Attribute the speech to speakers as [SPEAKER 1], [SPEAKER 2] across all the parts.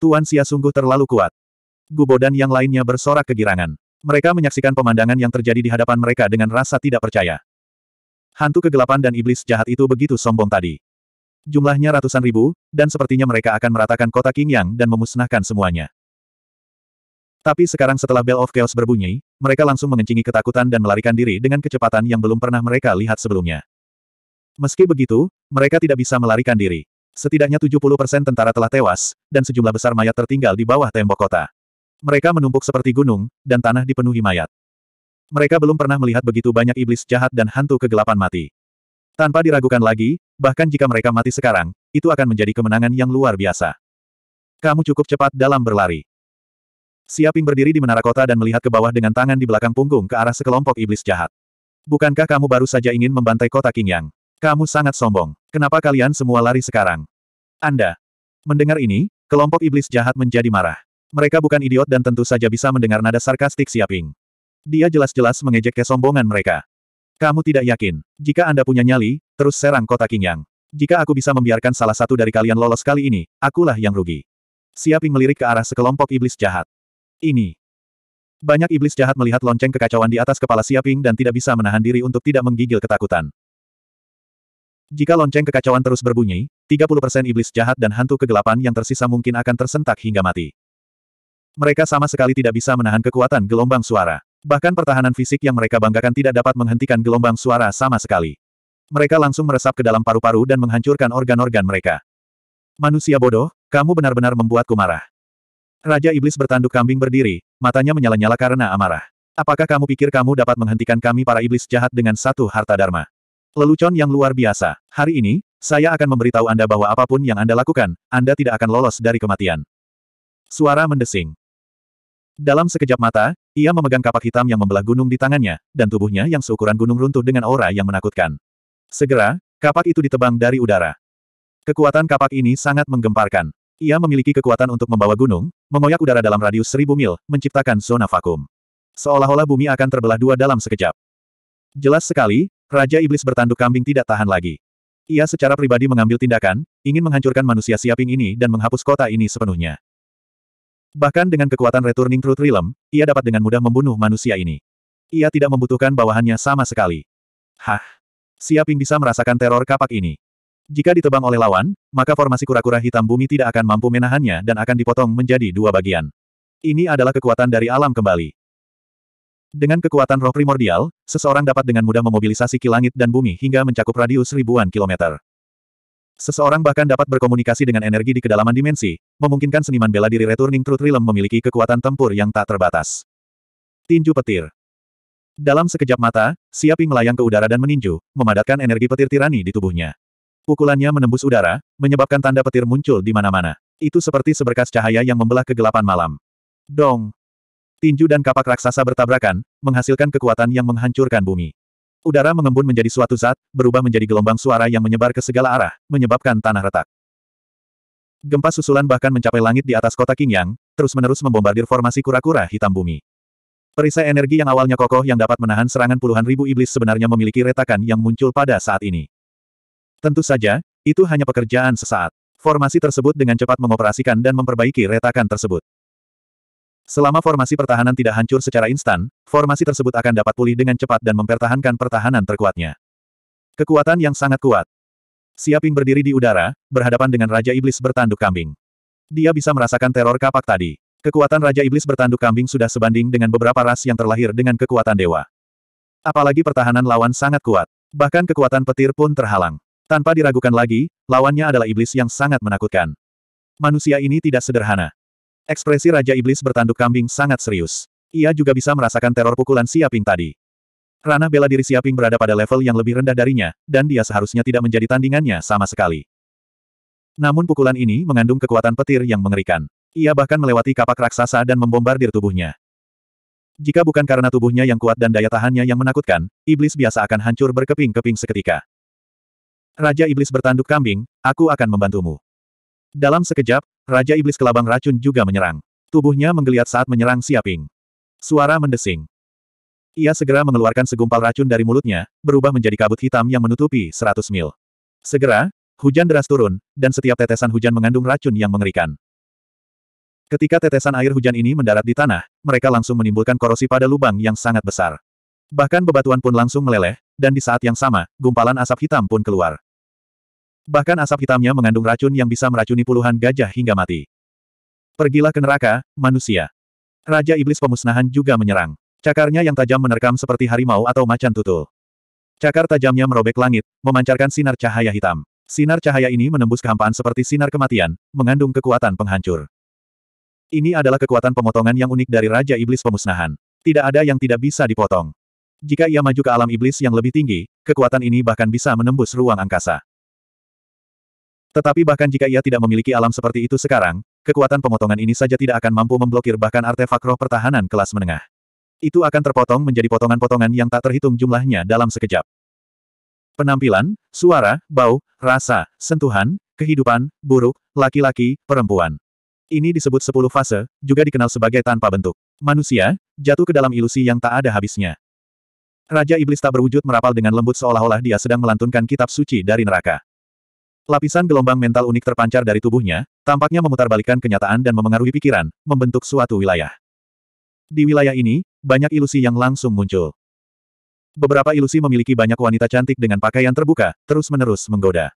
[SPEAKER 1] Tuan Sia sungguh terlalu kuat. Gubo dan yang lainnya bersorak kegirangan. Mereka menyaksikan pemandangan yang terjadi di hadapan mereka dengan rasa tidak percaya. Hantu kegelapan dan iblis jahat itu begitu sombong tadi. Jumlahnya ratusan ribu, dan sepertinya mereka akan meratakan kota Qingyang dan memusnahkan semuanya. Tapi sekarang setelah Bell of Chaos berbunyi, mereka langsung mengencingi ketakutan dan melarikan diri dengan kecepatan yang belum pernah mereka lihat sebelumnya. Meski begitu, mereka tidak bisa melarikan diri. Setidaknya 70% tentara telah tewas, dan sejumlah besar mayat tertinggal di bawah tembok kota. Mereka menumpuk seperti gunung, dan tanah dipenuhi mayat. Mereka belum pernah melihat begitu banyak iblis jahat dan hantu kegelapan mati. Tanpa diragukan lagi, bahkan jika mereka mati sekarang, itu akan menjadi kemenangan yang luar biasa. Kamu cukup cepat dalam berlari. Siaping berdiri di menara kota dan melihat ke bawah dengan tangan di belakang punggung ke arah sekelompok iblis jahat. Bukankah kamu baru saja ingin membantai kota Qingyang? Kamu sangat sombong. Kenapa kalian semua lari sekarang? Anda. Mendengar ini, kelompok iblis jahat menjadi marah. Mereka bukan idiot dan tentu saja bisa mendengar nada sarkastik Siaping. Dia jelas-jelas mengejek kesombongan mereka. Kamu tidak yakin. Jika Anda punya nyali, terus serang kota Qingyang. Jika aku bisa membiarkan salah satu dari kalian lolos kali ini, akulah yang rugi. Siaping melirik ke arah sekelompok iblis jahat. Ini. Banyak iblis jahat melihat lonceng kekacauan di atas kepala Siaping dan tidak bisa menahan diri untuk tidak menggigil ketakutan. Jika lonceng kekacauan terus berbunyi, 30% iblis jahat dan hantu kegelapan yang tersisa mungkin akan tersentak hingga mati. Mereka sama sekali tidak bisa menahan kekuatan gelombang suara. Bahkan pertahanan fisik yang mereka banggakan tidak dapat menghentikan gelombang suara sama sekali. Mereka langsung meresap ke dalam paru-paru dan menghancurkan organ-organ mereka. Manusia bodoh, kamu benar-benar membuatku marah. Raja Iblis bertanduk kambing berdiri, matanya menyala-nyala karena amarah. Apakah kamu pikir kamu dapat menghentikan kami para iblis jahat dengan satu harta dharma? Lelucon yang luar biasa. Hari ini, saya akan memberitahu Anda bahwa apapun yang Anda lakukan, Anda tidak akan lolos dari kematian. Suara mendesing. Dalam sekejap mata, ia memegang kapak hitam yang membelah gunung di tangannya, dan tubuhnya yang seukuran gunung runtuh dengan aura yang menakutkan. Segera, kapak itu ditebang dari udara. Kekuatan kapak ini sangat menggemparkan. Ia memiliki kekuatan untuk membawa gunung, mengoyak udara dalam radius seribu mil, menciptakan zona vakum. Seolah-olah bumi akan terbelah dua dalam sekejap. Jelas sekali, Raja Iblis bertanduk kambing tidak tahan lagi. Ia secara pribadi mengambil tindakan, ingin menghancurkan manusia siaping ini dan menghapus kota ini sepenuhnya. Bahkan dengan kekuatan Returning Truth Realm, ia dapat dengan mudah membunuh manusia ini. Ia tidak membutuhkan bawahannya sama sekali. Hah! Siaping bisa merasakan teror kapak ini. Jika ditebang oleh lawan, maka formasi kura-kura hitam bumi tidak akan mampu menahannya dan akan dipotong menjadi dua bagian. Ini adalah kekuatan dari alam kembali. Dengan kekuatan roh primordial, seseorang dapat dengan mudah memobilisasi kilangit dan bumi hingga mencakup radius ribuan kilometer. Seseorang bahkan dapat berkomunikasi dengan energi di kedalaman dimensi, memungkinkan seniman bela diri Returning Truth Realm memiliki kekuatan tempur yang tak terbatas. Tinju petir. Dalam sekejap mata, Siaping melayang ke udara dan meninju, memadatkan energi petir tirani di tubuhnya. Pukulannya menembus udara, menyebabkan tanda petir muncul di mana-mana. Itu seperti seberkas cahaya yang membelah kegelapan malam. Dong! Tinju dan kapak raksasa bertabrakan, menghasilkan kekuatan yang menghancurkan bumi. Udara mengembun menjadi suatu zat, berubah menjadi gelombang suara yang menyebar ke segala arah, menyebabkan tanah retak. Gempa susulan bahkan mencapai langit di atas kota Qingyang, terus-menerus membombardir formasi kura-kura hitam bumi. Perisai energi yang awalnya kokoh yang dapat menahan serangan puluhan ribu iblis sebenarnya memiliki retakan yang muncul pada saat ini. Tentu saja, itu hanya pekerjaan sesaat. Formasi tersebut dengan cepat mengoperasikan dan memperbaiki retakan tersebut. Selama formasi pertahanan tidak hancur secara instan, formasi tersebut akan dapat pulih dengan cepat dan mempertahankan pertahanan terkuatnya. Kekuatan yang sangat kuat. Siaping berdiri di udara, berhadapan dengan Raja Iblis bertanduk kambing. Dia bisa merasakan teror kapak tadi. Kekuatan Raja Iblis bertanduk kambing sudah sebanding dengan beberapa ras yang terlahir dengan kekuatan dewa. Apalagi pertahanan lawan sangat kuat. Bahkan kekuatan petir pun terhalang. Tanpa diragukan lagi, lawannya adalah iblis yang sangat menakutkan. Manusia ini tidak sederhana. Ekspresi Raja Iblis bertanduk kambing sangat serius. Ia juga bisa merasakan teror pukulan Siaping tadi. Ranah bela diri Siaping berada pada level yang lebih rendah darinya, dan dia seharusnya tidak menjadi tandingannya sama sekali. Namun pukulan ini mengandung kekuatan petir yang mengerikan. Ia bahkan melewati kapak raksasa dan membombardir tubuhnya. Jika bukan karena tubuhnya yang kuat dan daya tahannya yang menakutkan, iblis biasa akan hancur berkeping-keping seketika. Raja Iblis bertanduk kambing, aku akan membantumu. Dalam sekejap, Raja Iblis Kelabang Racun juga menyerang. Tubuhnya menggeliat saat menyerang Siaping. Suara mendesing. Ia segera mengeluarkan segumpal racun dari mulutnya, berubah menjadi kabut hitam yang menutupi 100 mil. Segera, hujan deras turun, dan setiap tetesan hujan mengandung racun yang mengerikan. Ketika tetesan air hujan ini mendarat di tanah, mereka langsung menimbulkan korosi pada lubang yang sangat besar. Bahkan bebatuan pun langsung meleleh, dan di saat yang sama, gumpalan asap hitam pun keluar. Bahkan asap hitamnya mengandung racun yang bisa meracuni puluhan gajah hingga mati. Pergilah ke neraka, manusia. Raja Iblis Pemusnahan juga menyerang. Cakarnya yang tajam menerkam seperti harimau atau macan tutul. Cakar tajamnya merobek langit, memancarkan sinar cahaya hitam. Sinar cahaya ini menembus kehampaan seperti sinar kematian, mengandung kekuatan penghancur. Ini adalah kekuatan pemotongan yang unik dari Raja Iblis Pemusnahan. Tidak ada yang tidak bisa dipotong. Jika ia maju ke alam iblis yang lebih tinggi, kekuatan ini bahkan bisa menembus ruang angkasa. Tetapi bahkan jika ia tidak memiliki alam seperti itu sekarang, kekuatan pemotongan ini saja tidak akan mampu memblokir bahkan artefak roh pertahanan kelas menengah. Itu akan terpotong menjadi potongan-potongan yang tak terhitung jumlahnya dalam sekejap. Penampilan, suara, bau, rasa, sentuhan, kehidupan, buruk, laki-laki, perempuan. Ini disebut sepuluh fase, juga dikenal sebagai tanpa bentuk. Manusia, jatuh ke dalam ilusi yang tak ada habisnya. Raja Iblis tak berwujud merapal dengan lembut seolah-olah dia sedang melantunkan kitab suci dari neraka. Lapisan gelombang mental unik terpancar dari tubuhnya, tampaknya memutarbalikkan kenyataan dan memengaruhi pikiran, membentuk suatu wilayah. Di wilayah ini, banyak ilusi yang langsung muncul. Beberapa ilusi memiliki banyak wanita cantik dengan pakaian terbuka, terus-menerus menggoda.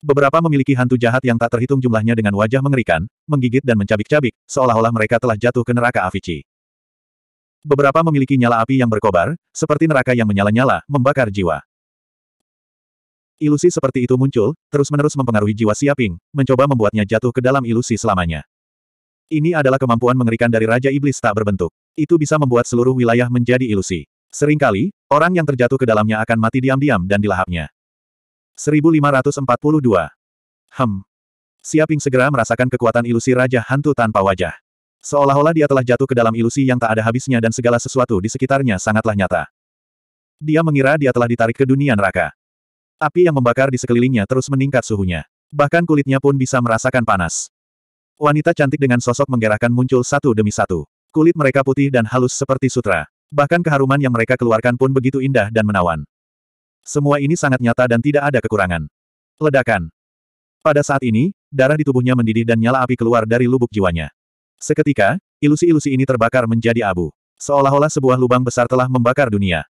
[SPEAKER 1] Beberapa memiliki hantu jahat yang tak terhitung jumlahnya dengan wajah mengerikan, menggigit dan mencabik-cabik, seolah-olah mereka telah jatuh ke neraka Avici. Beberapa memiliki nyala api yang berkobar, seperti neraka yang menyala-nyala, membakar jiwa. Ilusi seperti itu muncul, terus-menerus mempengaruhi jiwa Siaping, mencoba membuatnya jatuh ke dalam ilusi selamanya. Ini adalah kemampuan mengerikan dari Raja Iblis tak berbentuk. Itu bisa membuat seluruh wilayah menjadi ilusi. Seringkali, orang yang terjatuh ke dalamnya akan mati diam-diam dan dilahapnya. 1542. Hem. Siaping segera merasakan kekuatan ilusi Raja Hantu tanpa wajah. Seolah-olah dia telah jatuh ke dalam ilusi yang tak ada habisnya dan segala sesuatu di sekitarnya sangatlah nyata. Dia mengira dia telah ditarik ke dunia neraka. Api yang membakar di sekelilingnya terus meningkat suhunya. Bahkan kulitnya pun bisa merasakan panas. Wanita cantik dengan sosok menggerakkan muncul satu demi satu. Kulit mereka putih dan halus seperti sutra. Bahkan keharuman yang mereka keluarkan pun begitu indah dan menawan. Semua ini sangat nyata dan tidak ada kekurangan. Ledakan. Pada saat ini, darah di tubuhnya mendidih dan nyala api keluar dari lubuk jiwanya. Seketika, ilusi-ilusi ini terbakar menjadi abu. Seolah-olah sebuah lubang besar telah membakar dunia.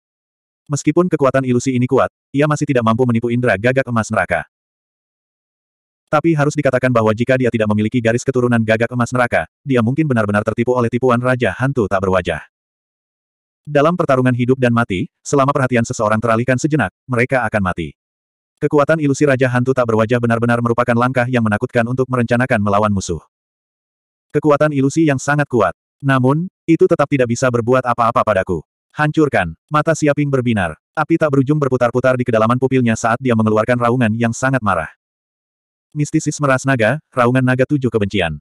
[SPEAKER 1] Meskipun kekuatan ilusi ini kuat, ia masih tidak mampu menipu indera gagak emas neraka. Tapi harus dikatakan bahwa jika dia tidak memiliki garis keturunan gagak emas neraka, dia mungkin benar-benar tertipu oleh tipuan Raja Hantu tak berwajah. Dalam pertarungan hidup dan mati, selama perhatian seseorang teralihkan sejenak, mereka akan mati. Kekuatan ilusi Raja Hantu tak berwajah benar-benar merupakan langkah yang menakutkan untuk merencanakan melawan musuh. Kekuatan ilusi yang sangat kuat. Namun, itu tetap tidak bisa berbuat apa-apa padaku. Hancurkan. Mata Siaping berbinar. Api tak berujung berputar-putar di kedalaman pupilnya saat dia mengeluarkan raungan yang sangat marah. Mistisis meras naga, raungan naga tujuh kebencian.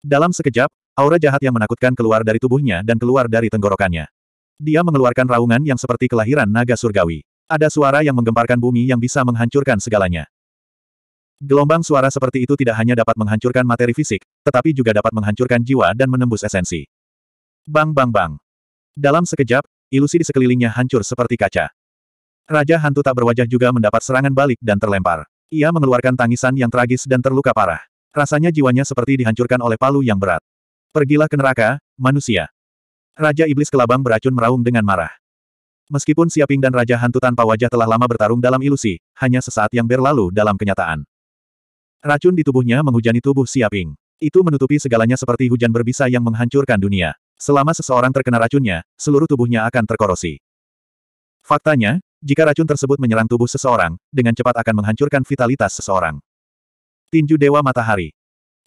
[SPEAKER 1] Dalam sekejap, aura jahat yang menakutkan keluar dari tubuhnya dan keluar dari tenggorokannya. Dia mengeluarkan raungan yang seperti kelahiran naga surgawi. Ada suara yang menggemparkan bumi yang bisa menghancurkan segalanya. Gelombang suara seperti itu tidak hanya dapat menghancurkan materi fisik, tetapi juga dapat menghancurkan jiwa dan menembus esensi. Bang bang bang. Dalam sekejap, ilusi di sekelilingnya hancur seperti kaca. Raja hantu tak berwajah juga mendapat serangan balik dan terlempar. Ia mengeluarkan tangisan yang tragis dan terluka parah. Rasanya jiwanya seperti dihancurkan oleh palu yang berat. Pergilah ke neraka, manusia. Raja Iblis Kelabang beracun meraung dengan marah. Meskipun Siaping dan Raja Hantu tanpa wajah telah lama bertarung dalam ilusi, hanya sesaat yang berlalu dalam kenyataan. Racun di tubuhnya menghujani tubuh Siaping. Itu menutupi segalanya seperti hujan berbisa yang menghancurkan dunia. Selama seseorang terkena racunnya, seluruh tubuhnya akan terkorosi. Faktanya, jika racun tersebut menyerang tubuh seseorang, dengan cepat akan menghancurkan vitalitas seseorang. Tinju Dewa Matahari.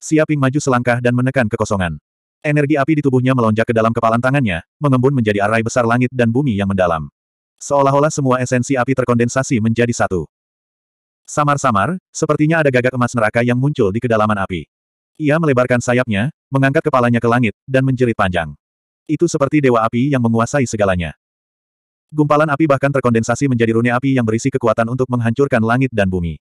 [SPEAKER 1] Siaping maju selangkah dan menekan kekosongan. Energi api di tubuhnya melonjak ke dalam kepalan tangannya, mengembun menjadi arai besar langit dan bumi yang mendalam. Seolah-olah semua esensi api terkondensasi menjadi satu. Samar-samar, sepertinya ada gagak emas neraka yang muncul di kedalaman api. Ia melebarkan sayapnya, mengangkat kepalanya ke langit, dan menjerit panjang. Itu seperti dewa api yang menguasai segalanya. Gumpalan api bahkan terkondensasi menjadi rune api yang berisi kekuatan untuk menghancurkan langit dan bumi.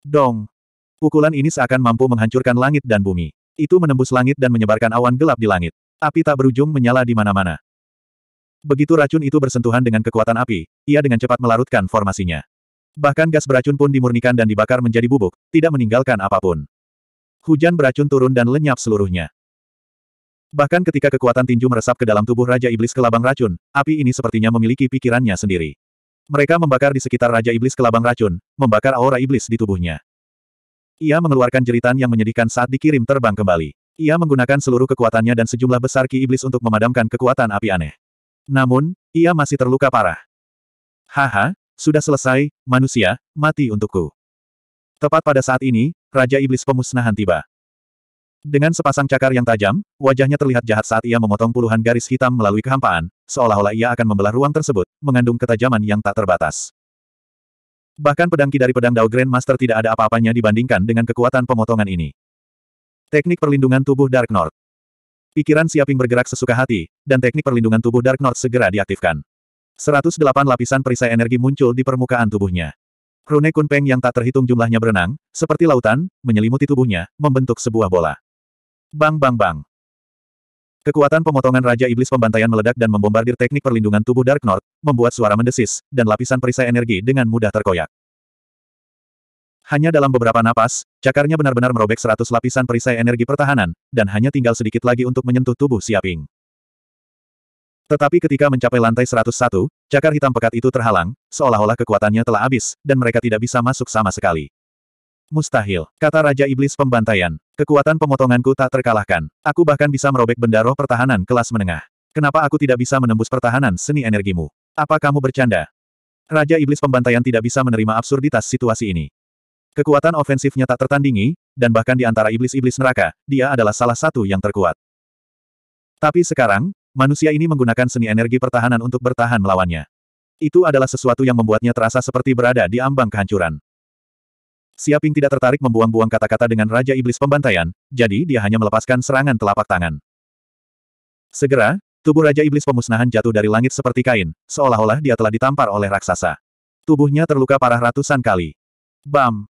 [SPEAKER 1] Dong! Pukulan ini seakan mampu menghancurkan langit dan bumi. Itu menembus langit dan menyebarkan awan gelap di langit. Api tak berujung menyala di mana-mana. Begitu racun itu bersentuhan dengan kekuatan api, ia dengan cepat melarutkan formasinya. Bahkan gas beracun pun dimurnikan dan dibakar menjadi bubuk, tidak meninggalkan apapun. Hujan beracun turun dan lenyap seluruhnya. Bahkan ketika kekuatan tinju meresap ke dalam tubuh Raja Iblis Kelabang Racun, api ini sepertinya memiliki pikirannya sendiri. Mereka membakar di sekitar Raja Iblis Kelabang Racun, membakar aura iblis di tubuhnya. Ia mengeluarkan jeritan yang menyedihkan saat dikirim terbang kembali. Ia menggunakan seluruh kekuatannya dan sejumlah besar ki iblis untuk memadamkan kekuatan api aneh. Namun, ia masih terluka parah. Haha, sudah selesai, manusia, mati untukku. Tepat pada saat ini, Raja Iblis Pemusnahan tiba. Dengan sepasang cakar yang tajam, wajahnya terlihat jahat saat ia memotong puluhan garis hitam melalui kehampaan, seolah-olah ia akan membelah ruang tersebut, mengandung ketajaman yang tak terbatas. Bahkan pedangki dari pedang Dao Grand Master tidak ada apa-apanya dibandingkan dengan kekuatan pemotongan ini. Teknik perlindungan tubuh Dark North Pikiran Siaping bergerak sesuka hati, dan teknik perlindungan tubuh Dark North segera diaktifkan. 108 lapisan perisai energi muncul di permukaan tubuhnya. Rune Kunpeng yang tak terhitung jumlahnya berenang, seperti lautan, menyelimuti tubuhnya, membentuk sebuah bola. Bang bang bang. Kekuatan pemotongan Raja Iblis pembantaian meledak dan membombardir teknik perlindungan tubuh Dark North, membuat suara mendesis, dan lapisan perisai energi dengan mudah terkoyak. Hanya dalam beberapa napas, cakarnya benar-benar merobek seratus lapisan perisai energi pertahanan, dan hanya tinggal sedikit lagi untuk menyentuh tubuh Siaping. Tetapi ketika mencapai lantai 101, cakar hitam pekat itu terhalang, seolah-olah kekuatannya telah habis, dan mereka tidak bisa masuk sama sekali. Mustahil, kata Raja Iblis Pembantaian. Kekuatan pemotonganku tak terkalahkan. Aku bahkan bisa merobek benda roh pertahanan kelas menengah. Kenapa aku tidak bisa menembus pertahanan seni energimu? Apa kamu bercanda? Raja Iblis Pembantaian tidak bisa menerima absurditas situasi ini. Kekuatan ofensifnya tak tertandingi, dan bahkan di antara iblis-iblis neraka, dia adalah salah satu yang terkuat. Tapi sekarang, manusia ini menggunakan seni energi pertahanan untuk bertahan melawannya. Itu adalah sesuatu yang membuatnya terasa seperti berada di ambang kehancuran. Siaping tidak tertarik membuang-buang kata-kata dengan Raja Iblis Pembantaian, jadi dia hanya melepaskan serangan telapak tangan. Segera, tubuh Raja Iblis Pemusnahan jatuh dari langit seperti kain, seolah-olah dia telah ditampar oleh raksasa. Tubuhnya terluka parah ratusan kali. Bam!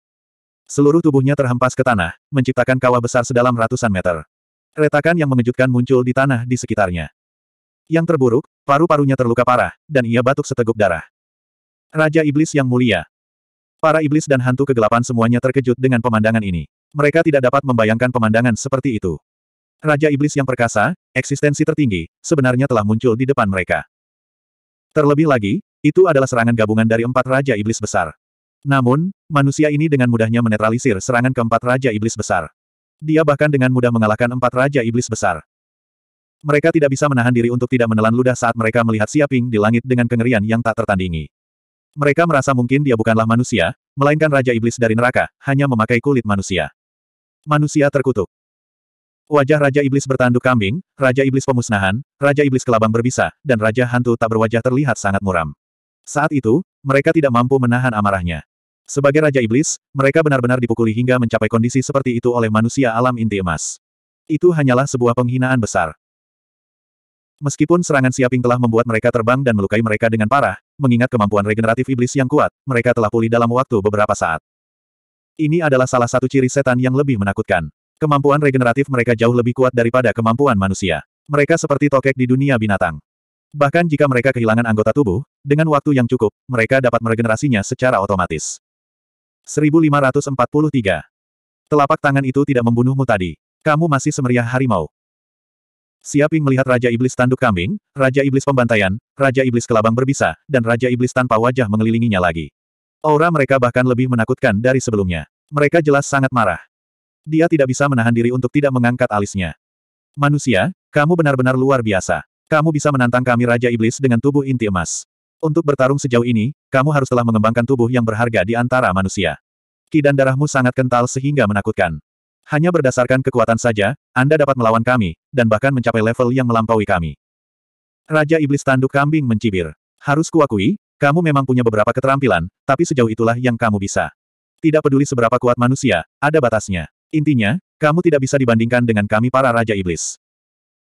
[SPEAKER 1] Seluruh tubuhnya terhempas ke tanah, menciptakan kawah besar sedalam ratusan meter. Retakan yang mengejutkan muncul di tanah di sekitarnya. Yang terburuk, paru-parunya terluka parah, dan ia batuk seteguk darah. Raja Iblis yang mulia, Para iblis dan hantu kegelapan semuanya terkejut dengan pemandangan ini. Mereka tidak dapat membayangkan pemandangan seperti itu. Raja iblis yang perkasa, eksistensi tertinggi, sebenarnya telah muncul di depan mereka. Terlebih lagi, itu adalah serangan gabungan dari empat raja iblis besar. Namun, manusia ini dengan mudahnya menetralisir serangan keempat raja iblis besar. Dia bahkan dengan mudah mengalahkan empat raja iblis besar. Mereka tidak bisa menahan diri untuk tidak menelan ludah saat mereka melihat Siaping di langit dengan kengerian yang tak tertandingi. Mereka merasa mungkin dia bukanlah manusia, melainkan Raja Iblis dari neraka, hanya memakai kulit manusia. Manusia terkutuk. Wajah Raja Iblis bertanduk kambing, Raja Iblis pemusnahan, Raja Iblis kelabang berbisa, dan Raja Hantu tak berwajah terlihat sangat muram. Saat itu, mereka tidak mampu menahan amarahnya. Sebagai Raja Iblis, mereka benar-benar dipukuli hingga mencapai kondisi seperti itu oleh manusia alam inti emas. Itu hanyalah sebuah penghinaan besar. Meskipun serangan Siaping telah membuat mereka terbang dan melukai mereka dengan parah, mengingat kemampuan regeneratif iblis yang kuat, mereka telah pulih dalam waktu beberapa saat. Ini adalah salah satu ciri setan yang lebih menakutkan. Kemampuan regeneratif mereka jauh lebih kuat daripada kemampuan manusia. Mereka seperti tokek di dunia binatang. Bahkan jika mereka kehilangan anggota tubuh, dengan waktu yang cukup, mereka dapat meregenerasinya secara otomatis. 1543. Telapak tangan itu tidak membunuhmu tadi. Kamu masih semeriah harimau. Siaping melihat Raja Iblis tanduk kambing, Raja Iblis pembantaian, Raja Iblis kelabang berbisa, dan Raja Iblis tanpa wajah mengelilinginya lagi. Aura mereka bahkan lebih menakutkan dari sebelumnya. Mereka jelas sangat marah. Dia tidak bisa menahan diri untuk tidak mengangkat alisnya. Manusia, kamu benar-benar luar biasa. Kamu bisa menantang kami Raja Iblis dengan tubuh inti emas. Untuk bertarung sejauh ini, kamu harus telah mengembangkan tubuh yang berharga di antara manusia. Kidan darahmu sangat kental sehingga menakutkan. Hanya berdasarkan kekuatan saja, Anda dapat melawan kami, dan bahkan mencapai level yang melampaui kami. Raja Iblis Tanduk Kambing mencibir. Harus kuakui, kamu memang punya beberapa keterampilan, tapi sejauh itulah yang kamu bisa. Tidak peduli seberapa kuat manusia, ada batasnya. Intinya, kamu tidak bisa dibandingkan dengan kami para Raja Iblis.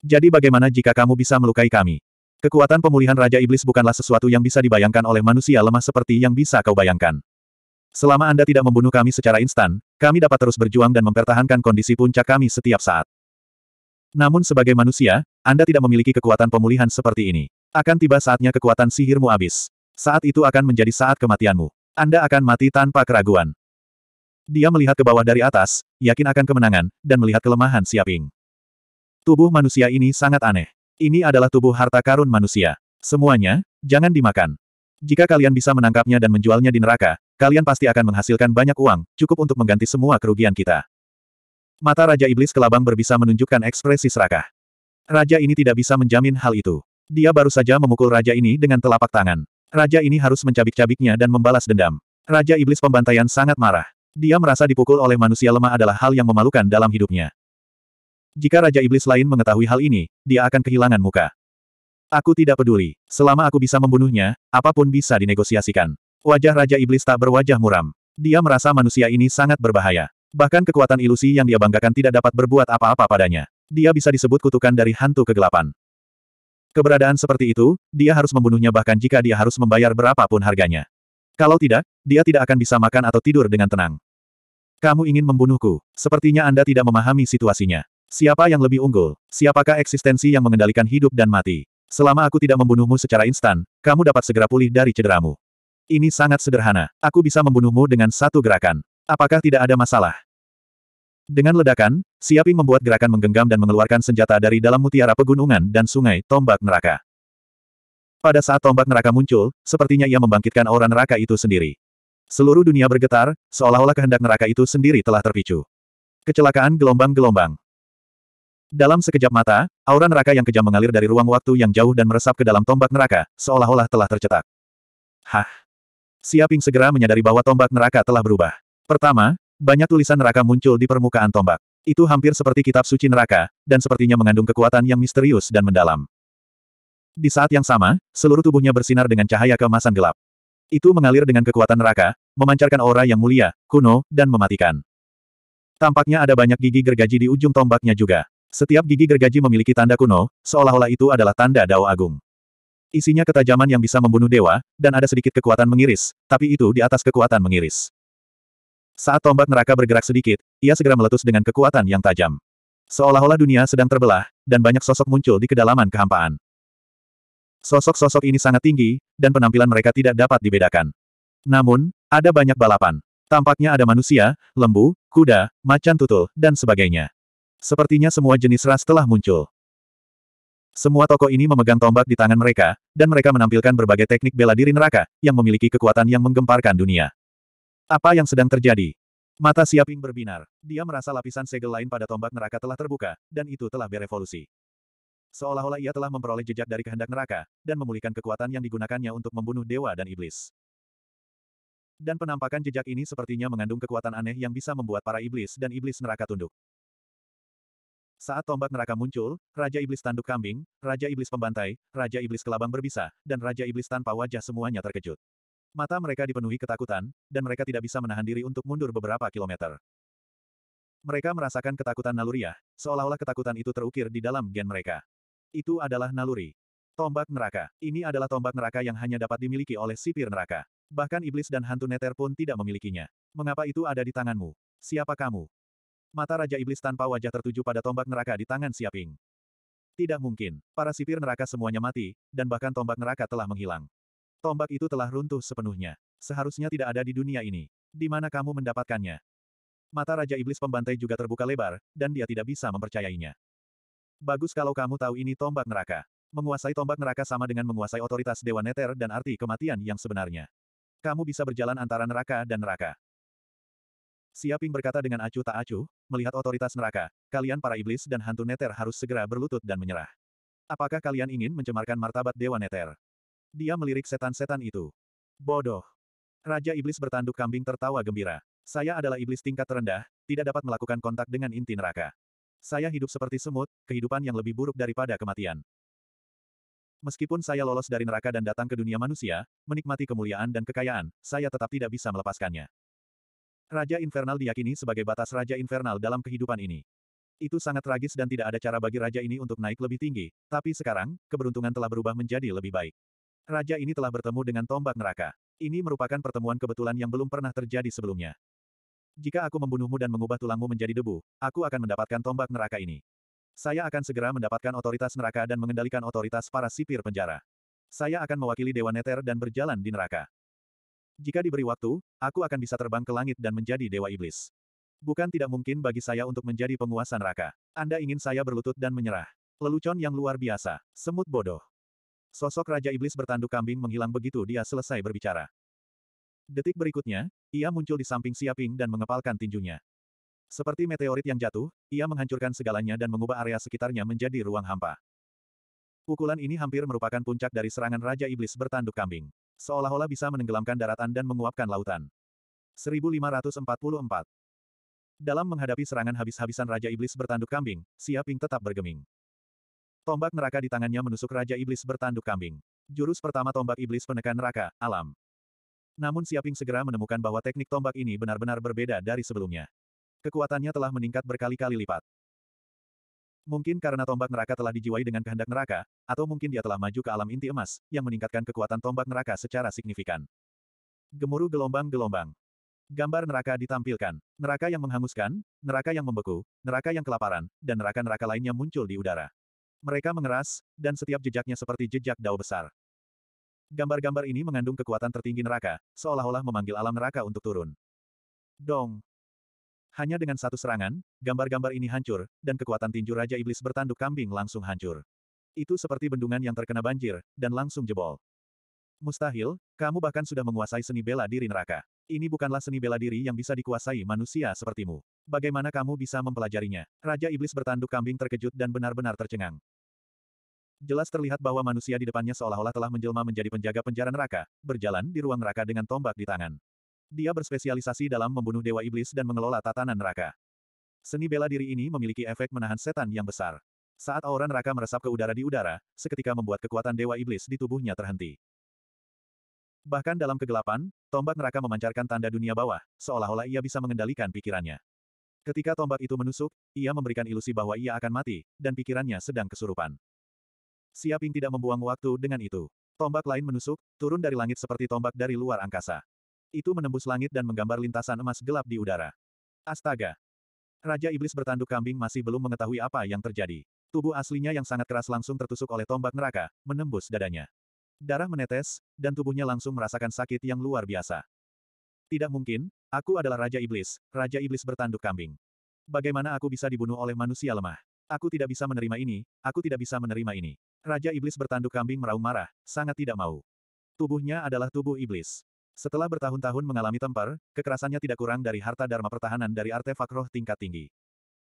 [SPEAKER 1] Jadi bagaimana jika kamu bisa melukai kami? Kekuatan pemulihan Raja Iblis bukanlah sesuatu yang bisa dibayangkan oleh manusia lemah seperti yang bisa kau bayangkan. Selama Anda tidak membunuh kami secara instan, kami dapat terus berjuang dan mempertahankan kondisi puncak kami setiap saat. Namun sebagai manusia, Anda tidak memiliki kekuatan pemulihan seperti ini. Akan tiba saatnya kekuatan sihirmu habis. Saat itu akan menjadi saat kematianmu. Anda akan mati tanpa keraguan. Dia melihat ke bawah dari atas, yakin akan kemenangan, dan melihat kelemahan Siaping. Tubuh manusia ini sangat aneh. Ini adalah tubuh harta karun manusia. Semuanya, jangan dimakan. Jika kalian bisa menangkapnya dan menjualnya di neraka, Kalian pasti akan menghasilkan banyak uang, cukup untuk mengganti semua kerugian kita. Mata Raja Iblis Kelabang berbisa menunjukkan ekspresi serakah. Raja ini tidak bisa menjamin hal itu. Dia baru saja memukul raja ini dengan telapak tangan. Raja ini harus mencabik-cabiknya dan membalas dendam. Raja Iblis Pembantaian sangat marah. Dia merasa dipukul oleh manusia lemah adalah hal yang memalukan dalam hidupnya. Jika Raja Iblis lain mengetahui hal ini, dia akan kehilangan muka. Aku tidak peduli. Selama aku bisa membunuhnya, apapun bisa dinegosiasikan. Wajah Raja Iblis tak berwajah muram. Dia merasa manusia ini sangat berbahaya. Bahkan kekuatan ilusi yang dia banggakan tidak dapat berbuat apa-apa padanya. Dia bisa disebut kutukan dari hantu kegelapan. Keberadaan seperti itu, dia harus membunuhnya bahkan jika dia harus membayar berapapun harganya. Kalau tidak, dia tidak akan bisa makan atau tidur dengan tenang. Kamu ingin membunuhku. Sepertinya Anda tidak memahami situasinya. Siapa yang lebih unggul? Siapakah eksistensi yang mengendalikan hidup dan mati? Selama aku tidak membunuhmu secara instan, kamu dapat segera pulih dari cederamu. Ini sangat sederhana. Aku bisa membunuhmu dengan satu gerakan. Apakah tidak ada masalah? Dengan ledakan, Siaping membuat gerakan menggenggam dan mengeluarkan senjata dari dalam mutiara pegunungan dan sungai tombak neraka. Pada saat tombak neraka muncul, sepertinya ia membangkitkan aura neraka itu sendiri. Seluruh dunia bergetar, seolah-olah kehendak neraka itu sendiri telah terpicu. Kecelakaan gelombang-gelombang. Dalam sekejap mata, aura neraka yang kejam mengalir dari ruang waktu yang jauh dan meresap ke dalam tombak neraka, seolah-olah telah tercetak. Hah! Siaping segera menyadari bahwa tombak neraka telah berubah. Pertama, banyak tulisan neraka muncul di permukaan tombak. Itu hampir seperti kitab suci neraka, dan sepertinya mengandung kekuatan yang misterius dan mendalam. Di saat yang sama, seluruh tubuhnya bersinar dengan cahaya kemasan gelap. Itu mengalir dengan kekuatan neraka, memancarkan aura yang mulia, kuno, dan mematikan. Tampaknya ada banyak gigi gergaji di ujung tombaknya juga. Setiap gigi gergaji memiliki tanda kuno, seolah-olah itu adalah tanda dao agung. Isinya ketajaman yang bisa membunuh dewa, dan ada sedikit kekuatan mengiris, tapi itu di atas kekuatan mengiris. Saat tombak neraka bergerak sedikit, ia segera meletus dengan kekuatan yang tajam. Seolah-olah dunia sedang terbelah, dan banyak sosok muncul di kedalaman kehampaan. Sosok-sosok ini sangat tinggi, dan penampilan mereka tidak dapat dibedakan. Namun, ada banyak balapan. Tampaknya ada manusia, lembu, kuda, macan tutul, dan sebagainya. Sepertinya semua jenis ras telah muncul. Semua tokoh ini memegang tombak di tangan mereka, dan mereka menampilkan berbagai teknik bela diri neraka, yang memiliki kekuatan yang menggemparkan dunia. Apa yang sedang terjadi? Mata Siaping berbinar. Dia merasa lapisan segel lain pada tombak neraka telah terbuka, dan itu telah berevolusi. Seolah-olah ia telah memperoleh jejak dari kehendak neraka, dan memulihkan kekuatan yang digunakannya untuk membunuh dewa dan iblis. Dan penampakan jejak ini sepertinya mengandung kekuatan aneh yang bisa membuat para iblis dan iblis neraka tunduk. Saat tombak neraka muncul, Raja Iblis Tanduk Kambing, Raja Iblis Pembantai, Raja Iblis Kelabang Berbisa, dan Raja Iblis Tanpa Wajah semuanya terkejut. Mata mereka dipenuhi ketakutan, dan mereka tidak bisa menahan diri untuk mundur beberapa kilometer. Mereka merasakan ketakutan naluriah, ya, seolah-olah ketakutan itu terukir di dalam gen mereka. Itu adalah naluri. Tombak neraka. Ini adalah tombak neraka yang hanya dapat dimiliki oleh sipir neraka. Bahkan iblis dan hantu neter pun tidak memilikinya. Mengapa itu ada di tanganmu? Siapa kamu? Mata Raja Iblis tanpa wajah tertuju pada tombak neraka di tangan Siaping. Tidak mungkin, para sipir neraka semuanya mati, dan bahkan tombak neraka telah menghilang. Tombak itu telah runtuh sepenuhnya. Seharusnya tidak ada di dunia ini. Di mana kamu mendapatkannya? Mata Raja Iblis pembantai juga terbuka lebar, dan dia tidak bisa mempercayainya. Bagus kalau kamu tahu ini tombak neraka. Menguasai tombak neraka sama dengan menguasai otoritas Dewa Neter dan arti kematian yang sebenarnya. Kamu bisa berjalan antara neraka dan neraka. Siaping berkata dengan acuh tak acuh, melihat otoritas neraka, kalian para iblis dan hantu neter harus segera berlutut dan menyerah. Apakah kalian ingin mencemarkan martabat Dewa Neter? Dia melirik setan-setan itu. Bodoh. Raja Iblis bertanduk kambing tertawa gembira. Saya adalah iblis tingkat terendah, tidak dapat melakukan kontak dengan inti neraka. Saya hidup seperti semut, kehidupan yang lebih buruk daripada kematian. Meskipun saya lolos dari neraka dan datang ke dunia manusia, menikmati kemuliaan dan kekayaan, saya tetap tidak bisa melepaskannya. Raja Infernal diyakini sebagai batas Raja Infernal dalam kehidupan ini. Itu sangat tragis dan tidak ada cara bagi raja ini untuk naik lebih tinggi, tapi sekarang, keberuntungan telah berubah menjadi lebih baik. Raja ini telah bertemu dengan tombak neraka. Ini merupakan pertemuan kebetulan yang belum pernah terjadi sebelumnya. Jika aku membunuhmu dan mengubah tulangmu menjadi debu, aku akan mendapatkan tombak neraka ini. Saya akan segera mendapatkan otoritas neraka dan mengendalikan otoritas para sipir penjara. Saya akan mewakili Dewa Neter dan berjalan di neraka. Jika diberi waktu, aku akan bisa terbang ke langit dan menjadi dewa iblis. Bukan tidak mungkin bagi saya untuk menjadi penguasa neraka. Anda ingin saya berlutut dan menyerah. Lelucon yang luar biasa. Semut bodoh. Sosok Raja Iblis bertanduk kambing menghilang begitu dia selesai berbicara. Detik berikutnya, ia muncul di samping Siaping dan mengepalkan tinjunya. Seperti meteorit yang jatuh, ia menghancurkan segalanya dan mengubah area sekitarnya menjadi ruang hampa. Pukulan ini hampir merupakan puncak dari serangan Raja Iblis bertanduk kambing. Seolah-olah bisa menenggelamkan daratan dan menguapkan lautan. 1544 Dalam menghadapi serangan habis-habisan Raja Iblis bertanduk kambing, Siaping tetap bergeming. Tombak neraka di tangannya menusuk Raja Iblis bertanduk kambing. Jurus pertama tombak iblis penekan neraka, alam. Namun Siaping segera menemukan bahwa teknik tombak ini benar-benar berbeda dari sebelumnya. Kekuatannya telah meningkat berkali-kali lipat. Mungkin karena tombak neraka telah dijiwai dengan kehendak neraka, atau mungkin dia telah maju ke alam inti emas, yang meningkatkan kekuatan tombak neraka secara signifikan. Gemuruh gelombang-gelombang. Gambar neraka ditampilkan. Neraka yang menghanguskan, neraka yang membeku, neraka yang kelaparan, dan neraka-neraka lainnya muncul di udara. Mereka mengeras, dan setiap jejaknya seperti jejak dao besar. Gambar-gambar ini mengandung kekuatan tertinggi neraka, seolah-olah memanggil alam neraka untuk turun. Dong! Hanya dengan satu serangan, gambar-gambar ini hancur, dan kekuatan tinju Raja Iblis bertanduk kambing langsung hancur. Itu seperti bendungan yang terkena banjir, dan langsung jebol. Mustahil, kamu bahkan sudah menguasai seni bela diri neraka. Ini bukanlah seni bela diri yang bisa dikuasai manusia sepertimu. Bagaimana kamu bisa mempelajarinya? Raja Iblis bertanduk kambing terkejut dan benar-benar tercengang. Jelas terlihat bahwa manusia di depannya seolah-olah telah menjelma menjadi penjaga penjara neraka, berjalan di ruang neraka dengan tombak di tangan. Dia berspesialisasi dalam membunuh dewa iblis dan mengelola tatanan neraka. Seni bela diri ini memiliki efek menahan setan yang besar. Saat aura neraka meresap ke udara di udara, seketika membuat kekuatan dewa iblis di tubuhnya terhenti. Bahkan dalam kegelapan, tombak neraka memancarkan tanda dunia bawah, seolah-olah ia bisa mengendalikan pikirannya. Ketika tombak itu menusuk, ia memberikan ilusi bahwa ia akan mati, dan pikirannya sedang kesurupan. Siaping tidak membuang waktu dengan itu. Tombak lain menusuk, turun dari langit seperti tombak dari luar angkasa. Itu menembus langit dan menggambar lintasan emas gelap di udara. Astaga! Raja Iblis bertanduk kambing masih belum mengetahui apa yang terjadi. Tubuh aslinya yang sangat keras langsung tertusuk oleh tombak neraka, menembus dadanya. Darah menetes, dan tubuhnya langsung merasakan sakit yang luar biasa. Tidak mungkin, aku adalah Raja Iblis, Raja Iblis bertanduk kambing. Bagaimana aku bisa dibunuh oleh manusia lemah? Aku tidak bisa menerima ini, aku tidak bisa menerima ini. Raja Iblis bertanduk kambing meraung marah, sangat tidak mau. Tubuhnya adalah tubuh iblis. Setelah bertahun-tahun mengalami temper, kekerasannya tidak kurang dari harta dharma pertahanan dari artefak roh tingkat tinggi.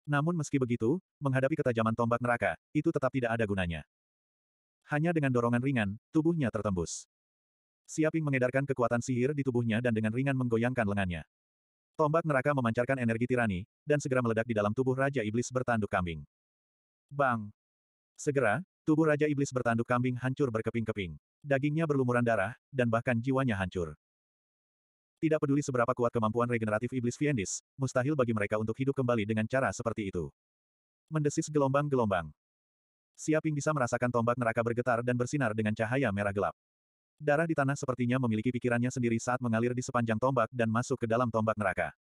[SPEAKER 1] Namun meski begitu, menghadapi ketajaman tombak neraka, itu tetap tidak ada gunanya. Hanya dengan dorongan ringan, tubuhnya tertembus. Siaping mengedarkan kekuatan sihir di tubuhnya dan dengan ringan menggoyangkan lengannya. Tombak neraka memancarkan energi tirani, dan segera meledak di dalam tubuh Raja Iblis bertanduk kambing. Bang! Segera, tubuh Raja Iblis bertanduk kambing hancur berkeping-keping. Dagingnya berlumuran darah, dan bahkan jiwanya hancur. Tidak peduli seberapa kuat kemampuan regeneratif iblis Fiendis, mustahil bagi mereka untuk hidup kembali dengan cara seperti itu. Mendesis gelombang-gelombang. Siaping bisa merasakan tombak neraka bergetar dan bersinar dengan cahaya merah gelap. Darah di tanah sepertinya memiliki pikirannya sendiri saat mengalir di sepanjang tombak dan masuk ke dalam tombak neraka.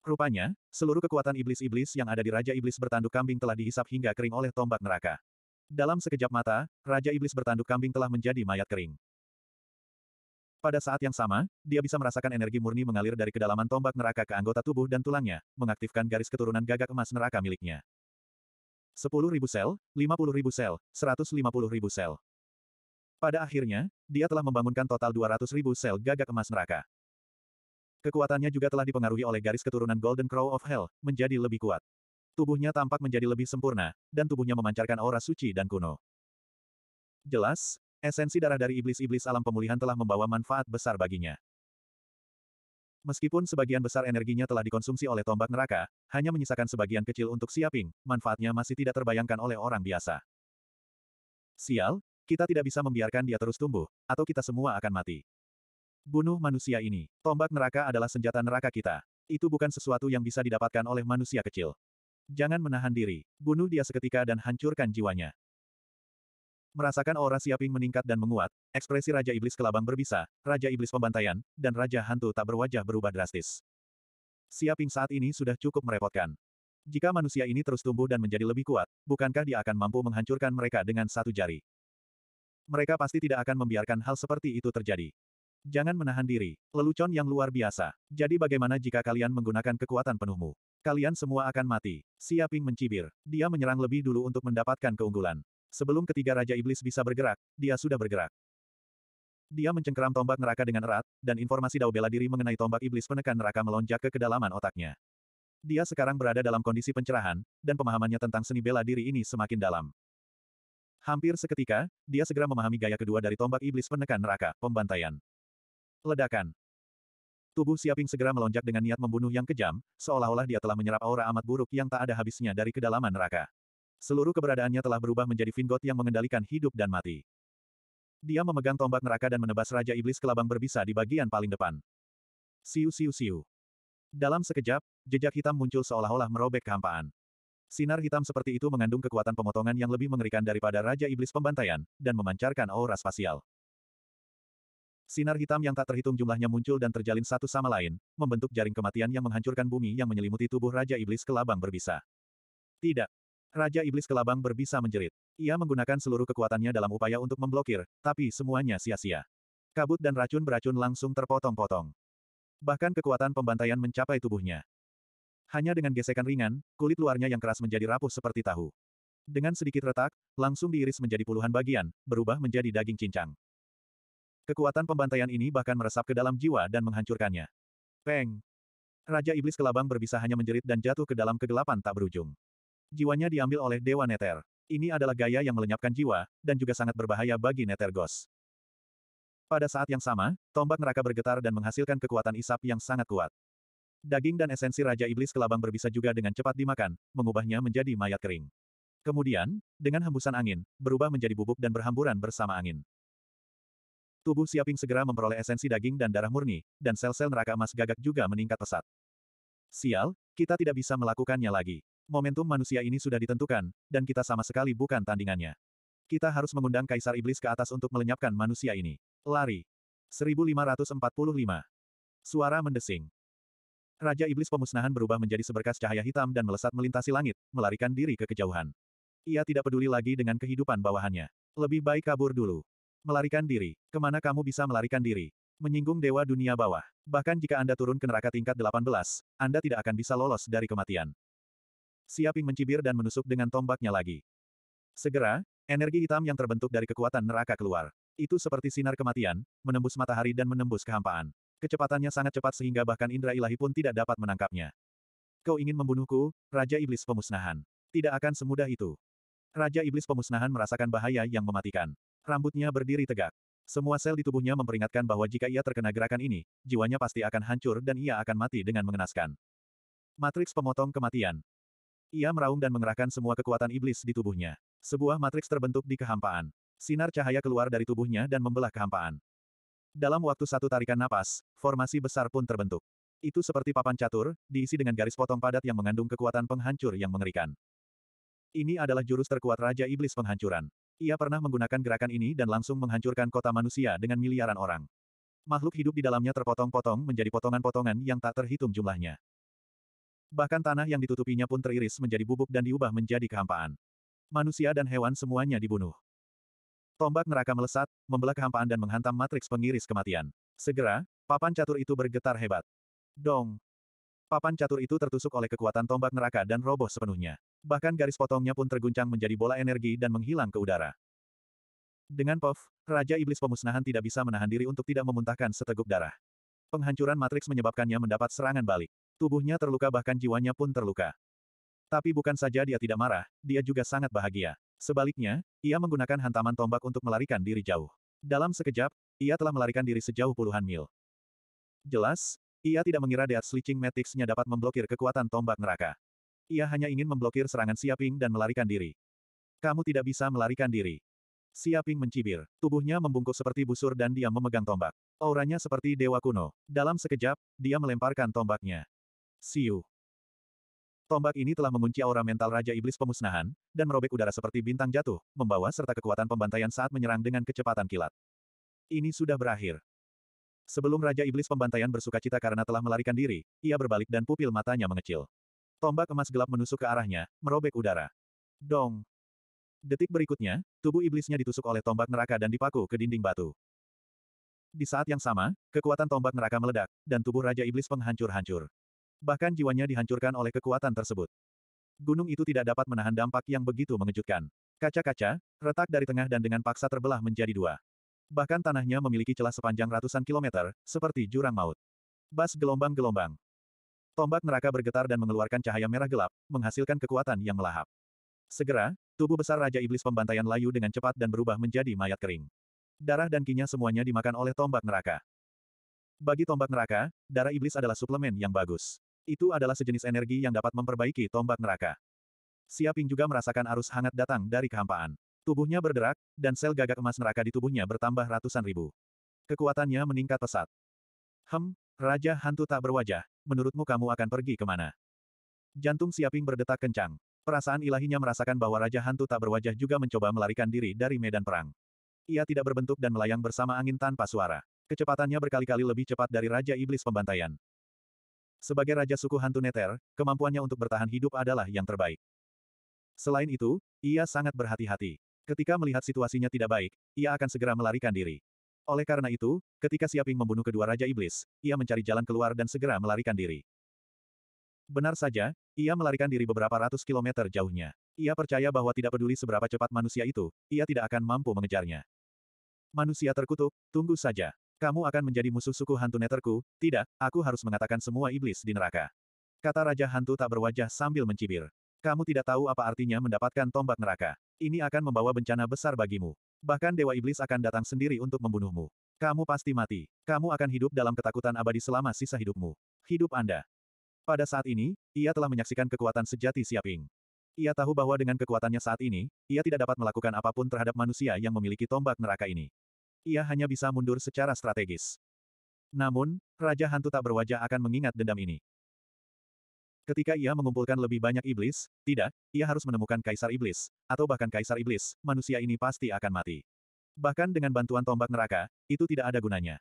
[SPEAKER 1] Rupanya, seluruh kekuatan iblis-iblis yang ada di Raja Iblis bertanduk kambing telah dihisap hingga kering oleh tombak neraka. Dalam sekejap mata, Raja Iblis bertanduk kambing telah menjadi mayat kering. Pada saat yang sama, dia bisa merasakan energi murni mengalir dari kedalaman tombak neraka ke anggota tubuh dan tulangnya, mengaktifkan garis keturunan gagak emas neraka miliknya. 10.000 sel, 50.000 sel, 150.000 sel. Pada akhirnya, dia telah membangunkan total 200.000 sel gagak emas neraka. Kekuatannya juga telah dipengaruhi oleh garis keturunan Golden Crow of Hell, menjadi lebih kuat. Tubuhnya tampak menjadi lebih sempurna, dan tubuhnya memancarkan aura suci dan kuno. Jelas, Esensi darah dari iblis-iblis alam pemulihan telah membawa manfaat besar baginya. Meskipun sebagian besar energinya telah dikonsumsi oleh tombak neraka, hanya menyisakan sebagian kecil untuk siaping, manfaatnya masih tidak terbayangkan oleh orang biasa. Sial, kita tidak bisa membiarkan dia terus tumbuh, atau kita semua akan mati. Bunuh manusia ini. Tombak neraka adalah senjata neraka kita. Itu bukan sesuatu yang bisa didapatkan oleh manusia kecil. Jangan menahan diri. Bunuh dia seketika dan hancurkan jiwanya. Merasakan aura Siaping meningkat dan menguat, ekspresi Raja Iblis Kelabang berbisa, Raja Iblis Pembantaian, dan Raja Hantu tak berwajah berubah drastis. Siaping saat ini sudah cukup merepotkan. Jika manusia ini terus tumbuh dan menjadi lebih kuat, bukankah dia akan mampu menghancurkan mereka dengan satu jari? Mereka pasti tidak akan membiarkan hal seperti itu terjadi. Jangan menahan diri. Lelucon yang luar biasa. Jadi bagaimana jika kalian menggunakan kekuatan penuhmu? Kalian semua akan mati. Siaping mencibir. Dia menyerang lebih dulu untuk mendapatkan keunggulan. Sebelum ketiga Raja Iblis bisa bergerak, dia sudah bergerak. Dia mencengkeram tombak neraka dengan erat, dan informasi dao bela diri mengenai tombak iblis penekan neraka melonjak ke kedalaman otaknya. Dia sekarang berada dalam kondisi pencerahan, dan pemahamannya tentang seni bela diri ini semakin dalam. Hampir seketika, dia segera memahami gaya kedua dari tombak iblis penekan neraka, pembantaian. Ledakan. Tubuh Siaping segera melonjak dengan niat membunuh yang kejam, seolah-olah dia telah menyerap aura amat buruk yang tak ada habisnya dari kedalaman neraka. Seluruh keberadaannya telah berubah menjadi Vingot yang mengendalikan hidup dan mati. Dia memegang tombak neraka dan menebas Raja Iblis Kelabang berbisa di bagian paling depan. Siu siu siu. Dalam sekejap, jejak hitam muncul seolah-olah merobek kehampaan. Sinar hitam seperti itu mengandung kekuatan pemotongan yang lebih mengerikan daripada Raja Iblis Pembantaian, dan memancarkan aura spasial. Sinar hitam yang tak terhitung jumlahnya muncul dan terjalin satu sama lain, membentuk jaring kematian yang menghancurkan bumi yang menyelimuti tubuh Raja Iblis Kelabang berbisa. Tidak, Raja Iblis Kelabang berbisa menjerit. Ia menggunakan seluruh kekuatannya dalam upaya untuk memblokir, tapi semuanya sia-sia. Kabut dan racun beracun langsung terpotong-potong. Bahkan kekuatan pembantaian mencapai tubuhnya. Hanya dengan gesekan ringan, kulit luarnya yang keras menjadi rapuh seperti tahu. Dengan sedikit retak, langsung diiris menjadi puluhan bagian, berubah menjadi daging cincang. Kekuatan pembantaian ini bahkan meresap ke dalam jiwa dan menghancurkannya. Peng! Raja Iblis Kelabang berbisa hanya menjerit dan jatuh ke dalam kegelapan tak berujung. Jiwanya diambil oleh Dewa Neter. Ini adalah gaya yang melenyapkan jiwa, dan juga sangat berbahaya bagi Neter Ghost. Pada saat yang sama, tombak neraka bergetar dan menghasilkan kekuatan isap yang sangat kuat. Daging dan esensi Raja Iblis Kelabang berbisa juga dengan cepat dimakan, mengubahnya menjadi mayat kering. Kemudian, dengan hembusan angin, berubah menjadi bubuk dan berhamburan bersama angin. Tubuh Siaping segera memperoleh esensi daging dan darah murni, dan sel-sel neraka emas gagak juga meningkat pesat. Sial, kita tidak bisa melakukannya lagi momentum manusia ini sudah ditentukan, dan kita sama sekali bukan tandingannya. Kita harus mengundang Kaisar Iblis ke atas untuk melenyapkan manusia ini. Lari. 1545. Suara mendesing. Raja Iblis pemusnahan berubah menjadi seberkas cahaya hitam dan melesat melintasi langit, melarikan diri ke kejauhan. Ia tidak peduli lagi dengan kehidupan bawahannya. Lebih baik kabur dulu. Melarikan diri. Kemana kamu bisa melarikan diri? Menyinggung dewa dunia bawah. Bahkan jika Anda turun ke neraka tingkat 18, Anda tidak akan bisa lolos dari kematian. Siaping mencibir dan menusuk dengan tombaknya lagi. Segera, energi hitam yang terbentuk dari kekuatan neraka keluar. Itu seperti sinar kematian, menembus matahari dan menembus kehampaan. Kecepatannya sangat cepat sehingga bahkan indra ilahi pun tidak dapat menangkapnya. Kau ingin membunuhku, Raja Iblis Pemusnahan. Tidak akan semudah itu. Raja Iblis Pemusnahan merasakan bahaya yang mematikan. Rambutnya berdiri tegak. Semua sel di tubuhnya memperingatkan bahwa jika ia terkena gerakan ini, jiwanya pasti akan hancur dan ia akan mati dengan mengenaskan. Matriks pemotong kematian. Ia meraung dan mengerahkan semua kekuatan iblis di tubuhnya. Sebuah matriks terbentuk di kehampaan. Sinar cahaya keluar dari tubuhnya dan membelah kehampaan. Dalam waktu satu tarikan napas, formasi besar pun terbentuk. Itu seperti papan catur, diisi dengan garis potong padat yang mengandung kekuatan penghancur yang mengerikan. Ini adalah jurus terkuat Raja Iblis Penghancuran. Ia pernah menggunakan gerakan ini dan langsung menghancurkan kota manusia dengan miliaran orang. Makhluk hidup di dalamnya terpotong-potong menjadi potongan-potongan yang tak terhitung jumlahnya. Bahkan tanah yang ditutupinya pun teriris menjadi bubuk dan diubah menjadi kehampaan. Manusia dan hewan semuanya dibunuh. Tombak neraka melesat, membelah kehampaan dan menghantam matriks pengiris kematian. Segera, papan catur itu bergetar hebat. Dong! Papan catur itu tertusuk oleh kekuatan tombak neraka dan roboh sepenuhnya. Bahkan garis potongnya pun terguncang menjadi bola energi dan menghilang ke udara. Dengan POV, Raja Iblis Pemusnahan tidak bisa menahan diri untuk tidak memuntahkan seteguk darah. Penghancuran matriks menyebabkannya mendapat serangan balik. Tubuhnya terluka bahkan jiwanya pun terluka. Tapi bukan saja dia tidak marah, dia juga sangat bahagia. Sebaliknya, ia menggunakan hantaman tombak untuk melarikan diri jauh. Dalam sekejap, ia telah melarikan diri sejauh puluhan mil. Jelas, ia tidak mengira Death Sleeching matrix nya dapat memblokir kekuatan tombak neraka. Ia hanya ingin memblokir serangan Siaping dan melarikan diri. Kamu tidak bisa melarikan diri. Siaping mencibir. Tubuhnya membungkuk seperti busur dan dia memegang tombak. Auranya seperti dewa kuno. Dalam sekejap, dia melemparkan tombaknya. Siu. Tombak ini telah mengunci aura mental Raja Iblis Pemusnahan, dan merobek udara seperti bintang jatuh, membawa serta kekuatan pembantaian saat menyerang dengan kecepatan kilat. Ini sudah berakhir. Sebelum Raja Iblis Pembantaian bersuka cita karena telah melarikan diri, ia berbalik dan pupil matanya mengecil. Tombak emas gelap menusuk ke arahnya, merobek udara. Dong! Detik berikutnya, tubuh iblisnya ditusuk oleh tombak neraka dan dipaku ke dinding batu. Di saat yang sama, kekuatan tombak neraka meledak, dan tubuh Raja Iblis penghancur-hancur. Bahkan jiwanya dihancurkan oleh kekuatan tersebut. Gunung itu tidak dapat menahan dampak yang begitu mengejutkan. Kaca-kaca, retak dari tengah dan dengan paksa terbelah menjadi dua. Bahkan tanahnya memiliki celah sepanjang ratusan kilometer, seperti jurang maut. Bas gelombang-gelombang. Tombak neraka bergetar dan mengeluarkan cahaya merah gelap, menghasilkan kekuatan yang melahap. Segera, tubuh besar Raja Iblis Pembantaian layu dengan cepat dan berubah menjadi mayat kering. Darah dan kinya semuanya dimakan oleh tombak neraka. Bagi tombak neraka, darah iblis adalah suplemen yang bagus. Itu adalah sejenis energi yang dapat memperbaiki tombak neraka. Siaping juga merasakan arus hangat datang dari kehampaan. Tubuhnya berderak, dan sel gagak emas neraka di tubuhnya bertambah ratusan ribu. Kekuatannya meningkat pesat. Hem, Raja Hantu tak berwajah, menurutmu kamu akan pergi kemana? Jantung Siaping berdetak kencang. Perasaan ilahinya merasakan bahwa Raja Hantu tak berwajah juga mencoba melarikan diri dari medan perang. Ia tidak berbentuk dan melayang bersama angin tanpa suara. Kecepatannya berkali-kali lebih cepat dari Raja Iblis Pembantaian. Sebagai raja suku hantu Neter, kemampuannya untuk bertahan hidup adalah yang terbaik. Selain itu, ia sangat berhati-hati. Ketika melihat situasinya tidak baik, ia akan segera melarikan diri. Oleh karena itu, ketika Siaping membunuh kedua Raja Iblis, ia mencari jalan keluar dan segera melarikan diri. Benar saja, ia melarikan diri beberapa ratus kilometer jauhnya. Ia percaya bahwa tidak peduli seberapa cepat manusia itu, ia tidak akan mampu mengejarnya. Manusia terkutuk, tunggu saja. Kamu akan menjadi musuh suku hantu neterku, tidak, aku harus mengatakan semua iblis di neraka. Kata Raja Hantu tak berwajah sambil mencibir. Kamu tidak tahu apa artinya mendapatkan tombak neraka. Ini akan membawa bencana besar bagimu. Bahkan Dewa Iblis akan datang sendiri untuk membunuhmu. Kamu pasti mati. Kamu akan hidup dalam ketakutan abadi selama sisa hidupmu. Hidup Anda. Pada saat ini, ia telah menyaksikan kekuatan sejati Siaping. Ia tahu bahwa dengan kekuatannya saat ini, ia tidak dapat melakukan apapun terhadap manusia yang memiliki tombak neraka ini ia hanya bisa mundur secara strategis. Namun, Raja Hantu tak berwajah akan mengingat dendam ini. Ketika ia mengumpulkan lebih banyak iblis, tidak, ia harus menemukan Kaisar Iblis, atau bahkan Kaisar Iblis, manusia ini pasti akan mati. Bahkan dengan bantuan tombak neraka, itu tidak ada gunanya.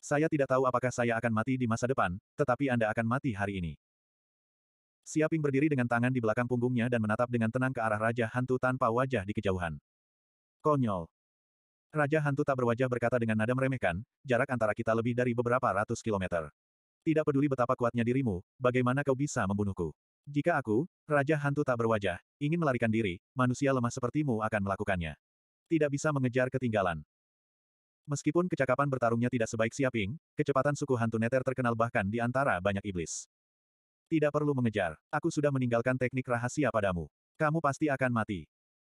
[SPEAKER 1] Saya tidak tahu apakah saya akan mati di masa depan, tetapi Anda akan mati hari ini. Siaping berdiri dengan tangan di belakang punggungnya dan menatap dengan tenang ke arah Raja Hantu tanpa wajah di kejauhan. Konyol. Raja hantu tak berwajah berkata dengan nada meremehkan, jarak antara kita lebih dari beberapa ratus kilometer. Tidak peduli betapa kuatnya dirimu, bagaimana kau bisa membunuhku? Jika aku, Raja hantu tak berwajah, ingin melarikan diri, manusia lemah sepertimu akan melakukannya. Tidak bisa mengejar ketinggalan. Meskipun kecakapan bertarungnya tidak sebaik Siaping, kecepatan suku hantu neter terkenal bahkan di antara banyak iblis. Tidak perlu mengejar, aku sudah meninggalkan teknik rahasia padamu. Kamu pasti akan mati.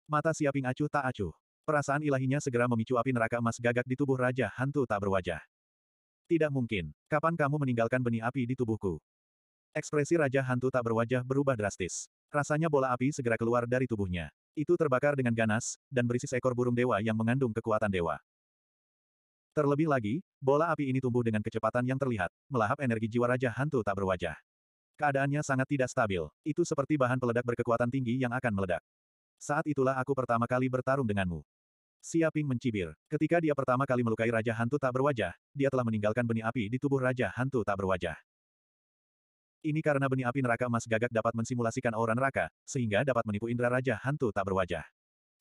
[SPEAKER 1] Mata Siaping acuh tak acuh. Perasaan ilahinya segera memicu api neraka emas gagak di tubuh Raja Hantu tak berwajah. Tidak mungkin. Kapan kamu meninggalkan benih api di tubuhku? Ekspresi Raja Hantu tak berwajah berubah drastis. Rasanya bola api segera keluar dari tubuhnya. Itu terbakar dengan ganas, dan berisi seekor burung dewa yang mengandung kekuatan dewa. Terlebih lagi, bola api ini tumbuh dengan kecepatan yang terlihat, melahap energi jiwa Raja Hantu tak berwajah. Keadaannya sangat tidak stabil, itu seperti bahan peledak berkekuatan tinggi yang akan meledak. Saat itulah aku pertama kali bertarung denganmu. Siaping mencibir. Ketika dia pertama kali melukai Raja Hantu tak berwajah, dia telah meninggalkan benih api di tubuh Raja Hantu tak berwajah. Ini karena benih api neraka emas gagak dapat mensimulasikan aura neraka, sehingga dapat menipu indera Raja Hantu tak berwajah.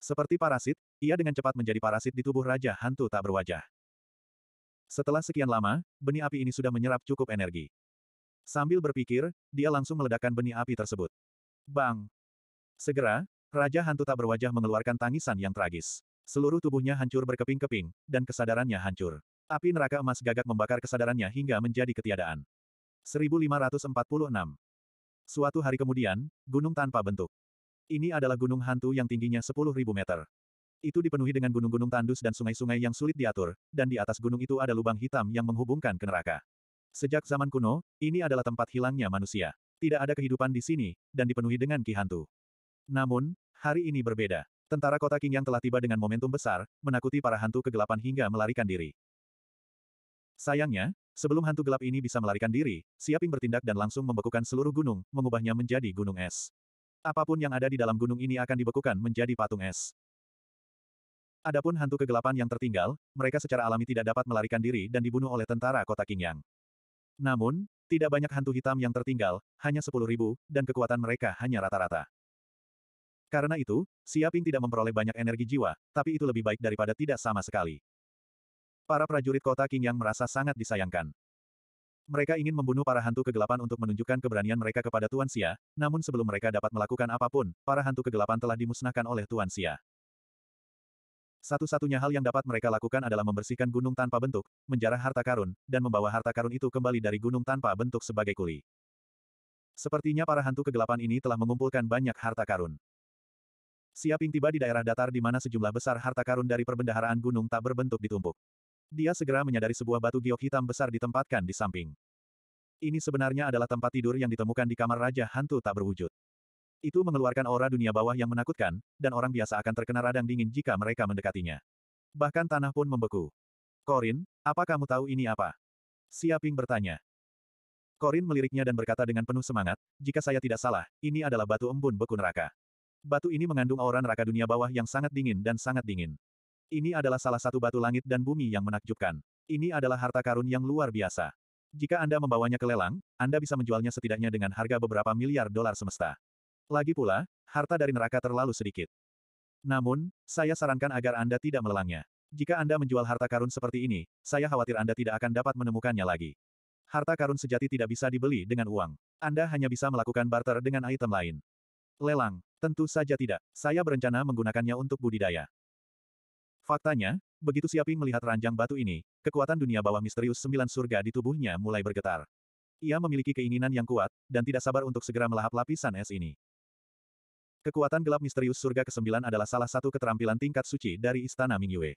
[SPEAKER 1] Seperti parasit, ia dengan cepat menjadi parasit di tubuh Raja Hantu tak berwajah. Setelah sekian lama, benih api ini sudah menyerap cukup energi. Sambil berpikir, dia langsung meledakkan benih api tersebut. Bang! Segera, Raja Hantu tak berwajah mengeluarkan tangisan yang tragis. Seluruh tubuhnya hancur berkeping-keping, dan kesadarannya hancur. Api neraka emas gagak membakar kesadarannya hingga menjadi ketiadaan. 1546 Suatu hari kemudian, gunung tanpa bentuk. Ini adalah gunung hantu yang tingginya 10.000 meter. Itu dipenuhi dengan gunung-gunung tandus dan sungai-sungai yang sulit diatur, dan di atas gunung itu ada lubang hitam yang menghubungkan ke neraka. Sejak zaman kuno, ini adalah tempat hilangnya manusia. Tidak ada kehidupan di sini, dan dipenuhi dengan ki hantu. Namun, hari ini berbeda. Tentara kota King yang telah tiba dengan momentum besar, menakuti para hantu kegelapan hingga melarikan diri. Sayangnya, sebelum hantu gelap ini bisa melarikan diri, Siaping bertindak dan langsung membekukan seluruh gunung, mengubahnya menjadi gunung es. Apapun yang ada di dalam gunung ini akan dibekukan menjadi patung es. Adapun hantu kegelapan yang tertinggal, mereka secara alami tidak dapat melarikan diri dan dibunuh oleh tentara kota Yang. Namun, tidak banyak hantu hitam yang tertinggal, hanya 10.000, dan kekuatan mereka hanya rata-rata. Karena itu, Siaping tidak memperoleh banyak energi jiwa, tapi itu lebih baik daripada tidak sama sekali. Para prajurit kota King yang merasa sangat disayangkan. Mereka ingin membunuh para hantu kegelapan untuk menunjukkan keberanian mereka kepada Tuan Xia, namun sebelum mereka dapat melakukan apapun, para hantu kegelapan telah dimusnahkan oleh Tuan Xia. Satu-satunya hal yang dapat mereka lakukan adalah membersihkan gunung tanpa bentuk, menjarah harta karun, dan membawa harta karun itu kembali dari gunung tanpa bentuk sebagai kuli. Sepertinya para hantu kegelapan ini telah mengumpulkan banyak harta karun. Siaping tiba di daerah datar di mana sejumlah besar harta karun dari perbendaharaan gunung tak berbentuk ditumpuk. Dia segera menyadari sebuah batu giok hitam besar ditempatkan di samping. Ini sebenarnya adalah tempat tidur yang ditemukan di kamar Raja Hantu tak berwujud. Itu mengeluarkan aura dunia bawah yang menakutkan, dan orang biasa akan terkena radang dingin jika mereka mendekatinya. Bahkan tanah pun membeku. Korin, apa kamu tahu ini apa? Siaping bertanya. Korin meliriknya dan berkata dengan penuh semangat, jika saya tidak salah, ini adalah batu embun beku neraka. Batu ini mengandung aura neraka dunia bawah yang sangat dingin dan sangat dingin. Ini adalah salah satu batu langit dan bumi yang menakjubkan. Ini adalah harta karun yang luar biasa. Jika Anda membawanya ke lelang, Anda bisa menjualnya setidaknya dengan harga beberapa miliar dolar semesta. Lagi pula, harta dari neraka terlalu sedikit. Namun, saya sarankan agar Anda tidak melelangnya. Jika Anda menjual harta karun seperti ini, saya khawatir Anda tidak akan dapat menemukannya lagi. Harta karun sejati tidak bisa dibeli dengan uang. Anda hanya bisa melakukan barter dengan item lain. Lelang. Tentu saja tidak. Saya berencana menggunakannya untuk budidaya. Faktanya, begitu Siaping melihat ranjang batu ini, kekuatan dunia bawah misterius sembilan surga di tubuhnya mulai bergetar. Ia memiliki keinginan yang kuat, dan tidak sabar untuk segera melahap lapisan es ini. Kekuatan gelap misterius surga kesembilan adalah salah satu keterampilan tingkat suci dari Istana Mingyue.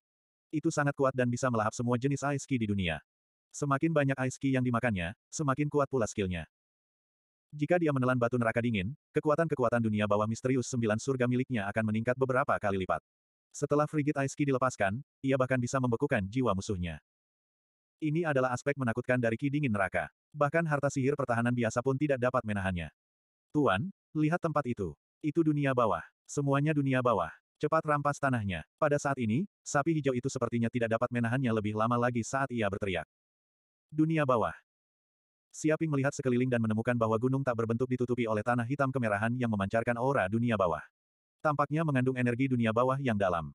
[SPEAKER 1] Itu sangat kuat dan bisa melahap semua jenis ice di dunia. Semakin banyak ice yang dimakannya, semakin kuat pula skillnya. Jika dia menelan batu neraka dingin, kekuatan-kekuatan dunia bawah misterius sembilan surga miliknya akan meningkat beberapa kali lipat. Setelah Ice Aeski dilepaskan, ia bahkan bisa membekukan jiwa musuhnya. Ini adalah aspek menakutkan dari ki dingin neraka. Bahkan harta sihir pertahanan biasa pun tidak dapat menahannya. Tuan, lihat tempat itu. Itu dunia bawah. Semuanya dunia bawah. Cepat rampas tanahnya. Pada saat ini, sapi hijau itu sepertinya tidak dapat menahannya lebih lama lagi saat ia berteriak. Dunia bawah. Siaping melihat sekeliling dan menemukan bahwa gunung tak berbentuk ditutupi oleh tanah hitam kemerahan yang memancarkan aura dunia bawah. Tampaknya mengandung energi dunia bawah yang dalam.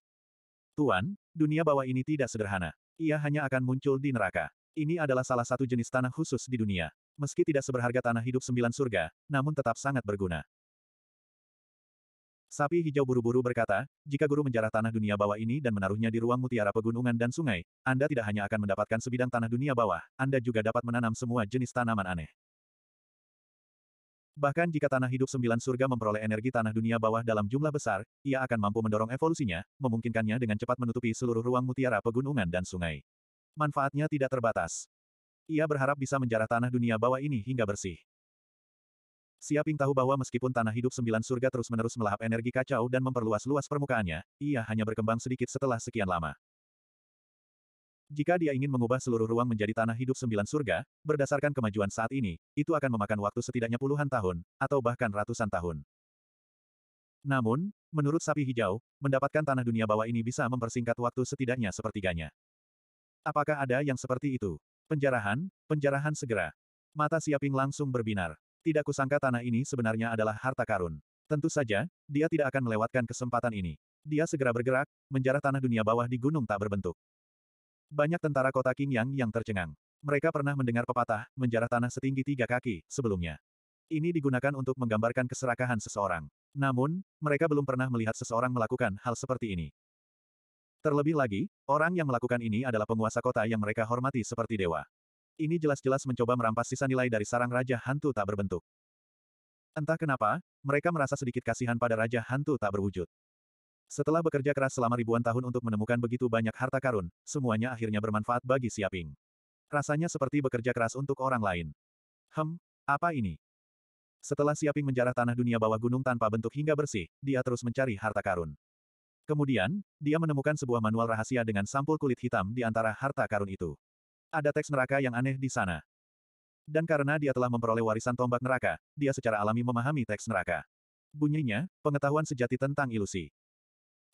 [SPEAKER 1] Tuan, dunia bawah ini tidak sederhana. Ia hanya akan muncul di neraka. Ini adalah salah satu jenis tanah khusus di dunia. Meski tidak seberharga tanah hidup sembilan surga, namun tetap sangat berguna. Sapi hijau buru-buru berkata, jika guru menjarah tanah dunia bawah ini dan menaruhnya di ruang mutiara pegunungan dan sungai, Anda tidak hanya akan mendapatkan sebidang tanah dunia bawah, Anda juga dapat menanam semua jenis tanaman aneh. Bahkan jika tanah hidup sembilan surga memperoleh energi tanah dunia bawah dalam jumlah besar, ia akan mampu mendorong evolusinya, memungkinkannya dengan cepat menutupi seluruh ruang mutiara pegunungan dan sungai. Manfaatnya tidak terbatas. Ia berharap bisa menjarah tanah dunia bawah ini hingga bersih. Siaping tahu bahwa meskipun tanah hidup sembilan surga terus-menerus melahap energi kacau dan memperluas luas permukaannya, ia hanya berkembang sedikit setelah sekian lama. Jika dia ingin mengubah seluruh ruang menjadi tanah hidup sembilan surga, berdasarkan kemajuan saat ini, itu akan memakan waktu setidaknya puluhan tahun, atau bahkan ratusan tahun. Namun, menurut sapi hijau, mendapatkan tanah dunia bawah ini bisa mempersingkat waktu setidaknya sepertiganya. Apakah ada yang seperti itu? Penjarahan, penjarahan segera. Mata Siaping langsung berbinar. Tidak kusangka tanah ini sebenarnya adalah harta karun. Tentu saja, dia tidak akan melewatkan kesempatan ini. Dia segera bergerak, menjarah tanah dunia bawah di gunung tak berbentuk. Banyak tentara kota Qingyang yang tercengang. Mereka pernah mendengar pepatah, menjarah tanah setinggi tiga kaki, sebelumnya. Ini digunakan untuk menggambarkan keserakahan seseorang. Namun, mereka belum pernah melihat seseorang melakukan hal seperti ini. Terlebih lagi, orang yang melakukan ini adalah penguasa kota yang mereka hormati seperti dewa. Ini jelas-jelas mencoba merampas sisa nilai dari sarang Raja Hantu tak berbentuk. Entah kenapa, mereka merasa sedikit kasihan pada Raja Hantu tak berwujud. Setelah bekerja keras selama ribuan tahun untuk menemukan begitu banyak harta karun, semuanya akhirnya bermanfaat bagi Siaping. Rasanya seperti bekerja keras untuk orang lain. Hem, apa ini? Setelah Siaping menjarah tanah dunia bawah gunung tanpa bentuk hingga bersih, dia terus mencari harta karun. Kemudian, dia menemukan sebuah manual rahasia dengan sampul kulit hitam di antara harta karun itu. Ada teks neraka yang aneh di sana. Dan karena dia telah memperoleh warisan tombak neraka, dia secara alami memahami teks neraka. Bunyinya, pengetahuan sejati tentang ilusi.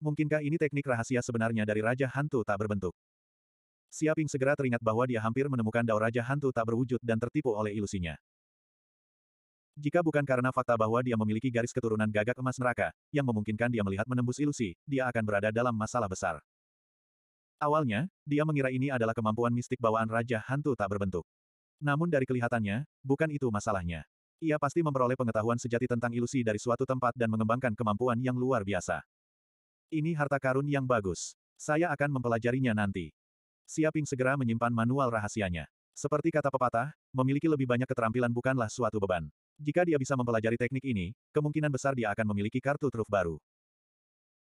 [SPEAKER 1] Mungkinkah ini teknik rahasia sebenarnya dari Raja Hantu tak berbentuk? Siaping segera teringat bahwa dia hampir menemukan dao Raja Hantu tak berwujud dan tertipu oleh ilusinya. Jika bukan karena fakta bahwa dia memiliki garis keturunan gagak emas neraka, yang memungkinkan dia melihat menembus ilusi, dia akan berada dalam masalah besar. Awalnya, dia mengira ini adalah kemampuan mistik bawaan Raja Hantu tak berbentuk. Namun dari kelihatannya, bukan itu masalahnya. Ia pasti memperoleh pengetahuan sejati tentang ilusi dari suatu tempat dan mengembangkan kemampuan yang luar biasa. Ini harta karun yang bagus. Saya akan mempelajarinya nanti. Siaping segera menyimpan manual rahasianya. Seperti kata pepatah, memiliki lebih banyak keterampilan bukanlah suatu beban. Jika dia bisa mempelajari teknik ini, kemungkinan besar dia akan memiliki kartu truf baru.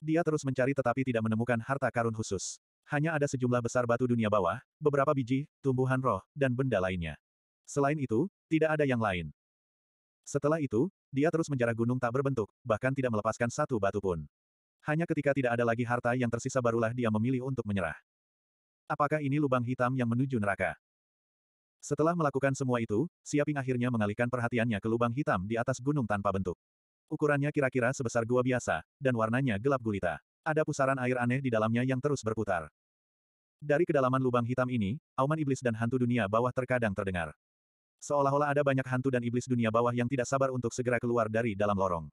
[SPEAKER 1] Dia terus mencari tetapi tidak menemukan harta karun khusus. Hanya ada sejumlah besar batu dunia bawah, beberapa biji, tumbuhan roh, dan benda lainnya. Selain itu, tidak ada yang lain. Setelah itu, dia terus menjarah gunung tak berbentuk, bahkan tidak melepaskan satu batu pun. Hanya ketika tidak ada lagi harta yang tersisa barulah dia memilih untuk menyerah. Apakah ini lubang hitam yang menuju neraka? Setelah melakukan semua itu, Siaping akhirnya mengalihkan perhatiannya ke lubang hitam di atas gunung tanpa bentuk. Ukurannya kira-kira sebesar gua biasa, dan warnanya gelap gulita. Ada pusaran air aneh di dalamnya yang terus berputar. Dari kedalaman lubang hitam ini, auman iblis dan hantu dunia bawah terkadang terdengar. Seolah-olah ada banyak hantu dan iblis dunia bawah yang tidak sabar untuk segera keluar dari dalam lorong.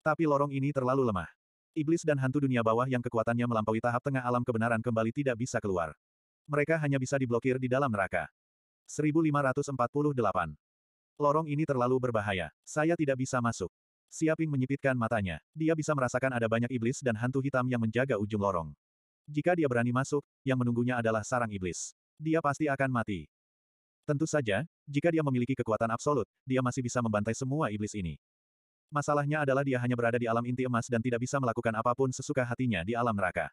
[SPEAKER 1] Tapi lorong ini terlalu lemah. Iblis dan hantu dunia bawah yang kekuatannya melampaui tahap tengah alam kebenaran kembali tidak bisa keluar. Mereka hanya bisa diblokir di dalam neraka. 1548. Lorong ini terlalu berbahaya. Saya tidak bisa masuk. Siaping menyipitkan matanya. Dia bisa merasakan ada banyak iblis dan hantu hitam yang menjaga ujung lorong. Jika dia berani masuk, yang menunggunya adalah sarang iblis. Dia pasti akan mati. Tentu saja, jika dia memiliki kekuatan absolut, dia masih bisa membantai semua iblis ini. Masalahnya adalah dia hanya berada di alam inti emas dan tidak bisa melakukan apapun sesuka hatinya di alam neraka.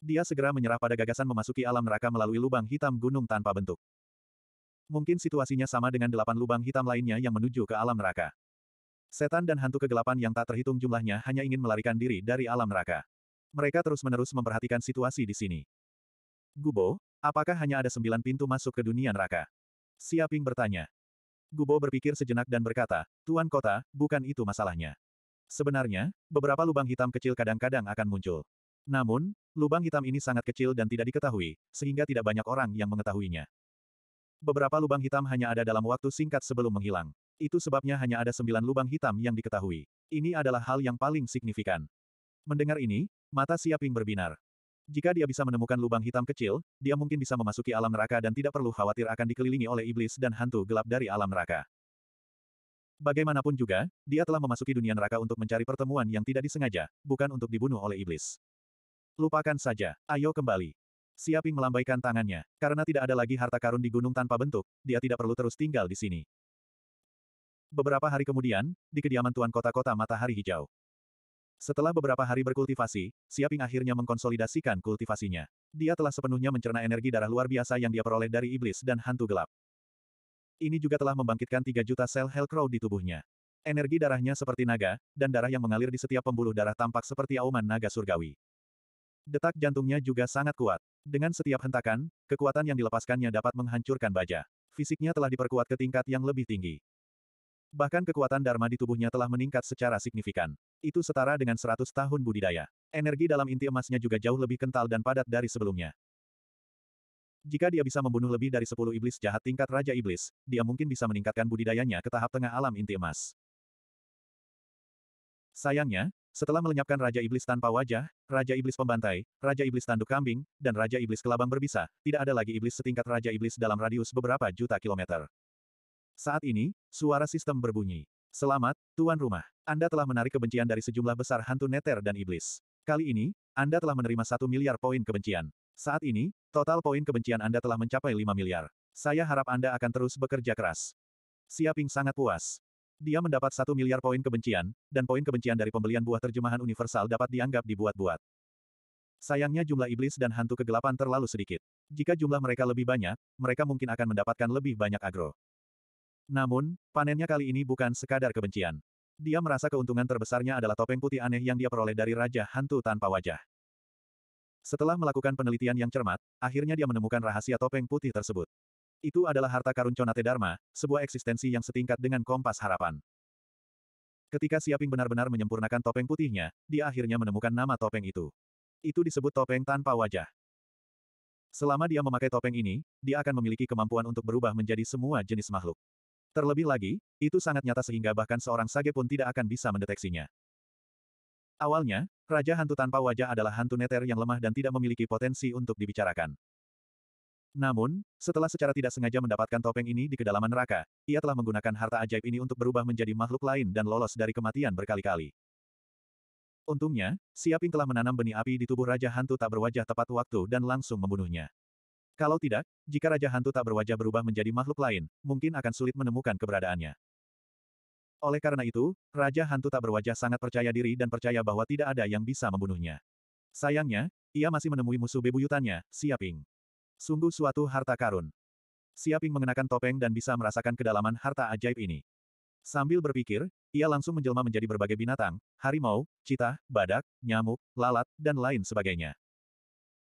[SPEAKER 1] Dia segera menyerah pada gagasan memasuki alam neraka melalui lubang hitam gunung tanpa bentuk. Mungkin situasinya sama dengan delapan lubang hitam lainnya yang menuju ke alam neraka. Setan dan hantu kegelapan yang tak terhitung jumlahnya hanya ingin melarikan diri dari alam neraka. Mereka terus-menerus memperhatikan situasi di sini. Gubo, apakah hanya ada sembilan pintu masuk ke dunia neraka? Siaping bertanya. Gubo berpikir sejenak dan berkata, Tuan Kota, bukan itu masalahnya. Sebenarnya, beberapa lubang hitam kecil kadang-kadang akan muncul. Namun, lubang hitam ini sangat kecil dan tidak diketahui, sehingga tidak banyak orang yang mengetahuinya. Beberapa lubang hitam hanya ada dalam waktu singkat sebelum menghilang. Itu sebabnya hanya ada sembilan lubang hitam yang diketahui. Ini adalah hal yang paling signifikan. Mendengar ini, mata Siaping berbinar. Jika dia bisa menemukan lubang hitam kecil, dia mungkin bisa memasuki alam neraka dan tidak perlu khawatir akan dikelilingi oleh iblis dan hantu gelap dari alam neraka. Bagaimanapun juga, dia telah memasuki dunia neraka untuk mencari pertemuan yang tidak disengaja, bukan untuk dibunuh oleh iblis. Lupakan saja, ayo kembali. Siaping melambaikan tangannya, karena tidak ada lagi harta karun di gunung tanpa bentuk, dia tidak perlu terus tinggal di sini. Beberapa hari kemudian, di kediaman Tuan Kota-Kota Matahari Hijau. Setelah beberapa hari berkultivasi, Siaping akhirnya mengkonsolidasikan kultivasinya. Dia telah sepenuhnya mencerna energi darah luar biasa yang dia peroleh dari iblis dan hantu gelap. Ini juga telah membangkitkan 3 juta sel Hellcrow di tubuhnya. Energi darahnya seperti naga, dan darah yang mengalir di setiap pembuluh darah tampak seperti auman naga surgawi. Detak jantungnya juga sangat kuat. Dengan setiap hentakan, kekuatan yang dilepaskannya dapat menghancurkan baja. Fisiknya telah diperkuat ke tingkat yang lebih tinggi. Bahkan kekuatan Dharma di tubuhnya telah meningkat secara signifikan. Itu setara dengan 100 tahun budidaya. Energi dalam inti emasnya juga jauh lebih kental dan padat dari sebelumnya. Jika dia bisa membunuh lebih dari 10 iblis jahat tingkat Raja Iblis, dia mungkin bisa meningkatkan budidayanya ke tahap tengah alam inti emas. Sayangnya, setelah melenyapkan Raja Iblis tanpa wajah, Raja Iblis pembantai, Raja Iblis tanduk kambing, dan Raja Iblis kelabang berbisa, tidak ada lagi iblis setingkat Raja Iblis dalam radius beberapa juta kilometer. Saat ini, suara sistem berbunyi. Selamat, Tuan Rumah. Anda telah menarik kebencian dari sejumlah besar hantu neter dan iblis. Kali ini, Anda telah menerima satu miliar poin kebencian. Saat ini, total poin kebencian Anda telah mencapai 5 miliar. Saya harap Anda akan terus bekerja keras. Siaping sangat puas. Dia mendapat satu miliar poin kebencian, dan poin kebencian dari pembelian buah terjemahan universal dapat dianggap dibuat-buat. Sayangnya jumlah iblis dan hantu kegelapan terlalu sedikit. Jika jumlah mereka lebih banyak, mereka mungkin akan mendapatkan lebih banyak agro. Namun, panennya kali ini bukan sekadar kebencian. Dia merasa keuntungan terbesarnya adalah topeng putih aneh yang dia peroleh dari Raja Hantu Tanpa Wajah. Setelah melakukan penelitian yang cermat, akhirnya dia menemukan rahasia topeng putih tersebut. Itu adalah harta karun Conate Dharma, sebuah eksistensi yang setingkat dengan kompas harapan. Ketika Siaping benar-benar menyempurnakan topeng putihnya, dia akhirnya menemukan nama topeng itu. Itu disebut topeng tanpa wajah. Selama dia memakai topeng ini, dia akan memiliki kemampuan untuk berubah menjadi semua jenis makhluk. Terlebih lagi, itu sangat nyata sehingga bahkan seorang sage pun tidak akan bisa mendeteksinya. Awalnya, Raja Hantu tanpa wajah adalah hantu neter yang lemah dan tidak memiliki potensi untuk dibicarakan. Namun, setelah secara tidak sengaja mendapatkan topeng ini di kedalaman neraka, ia telah menggunakan harta ajaib ini untuk berubah menjadi makhluk lain dan lolos dari kematian berkali-kali. Untungnya, Siaping telah menanam benih api di tubuh Raja Hantu tak berwajah tepat waktu dan langsung membunuhnya. Kalau tidak, jika Raja Hantu tak berwajah berubah menjadi makhluk lain, mungkin akan sulit menemukan keberadaannya. Oleh karena itu, Raja Hantu tak berwajah sangat percaya diri dan percaya bahwa tidak ada yang bisa membunuhnya. Sayangnya, ia masih menemui musuh bebuyutannya, Siaping. Sungguh suatu harta karun. Siaping mengenakan topeng dan bisa merasakan kedalaman harta ajaib ini. Sambil berpikir, ia langsung menjelma menjadi berbagai binatang, harimau, citah, badak, nyamuk, lalat, dan lain sebagainya.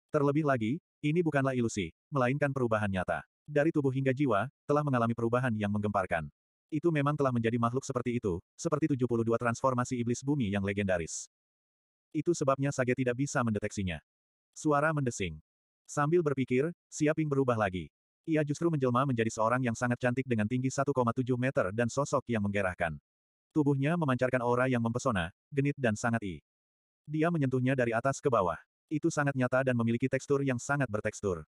[SPEAKER 1] Terlebih lagi, ini bukanlah ilusi, melainkan perubahan nyata. Dari tubuh hingga jiwa, telah mengalami perubahan yang menggemparkan. Itu memang telah menjadi makhluk seperti itu, seperti 72 transformasi iblis bumi yang legendaris. Itu sebabnya Sage tidak bisa mendeteksinya. Suara mendesing. Sambil berpikir, Siaping berubah lagi. Ia justru menjelma menjadi seorang yang sangat cantik dengan tinggi 1,7 meter dan sosok yang menggerahkan. Tubuhnya memancarkan aura yang mempesona, genit dan sangat i. Dia menyentuhnya dari atas ke bawah. Itu sangat nyata dan memiliki tekstur yang sangat bertekstur.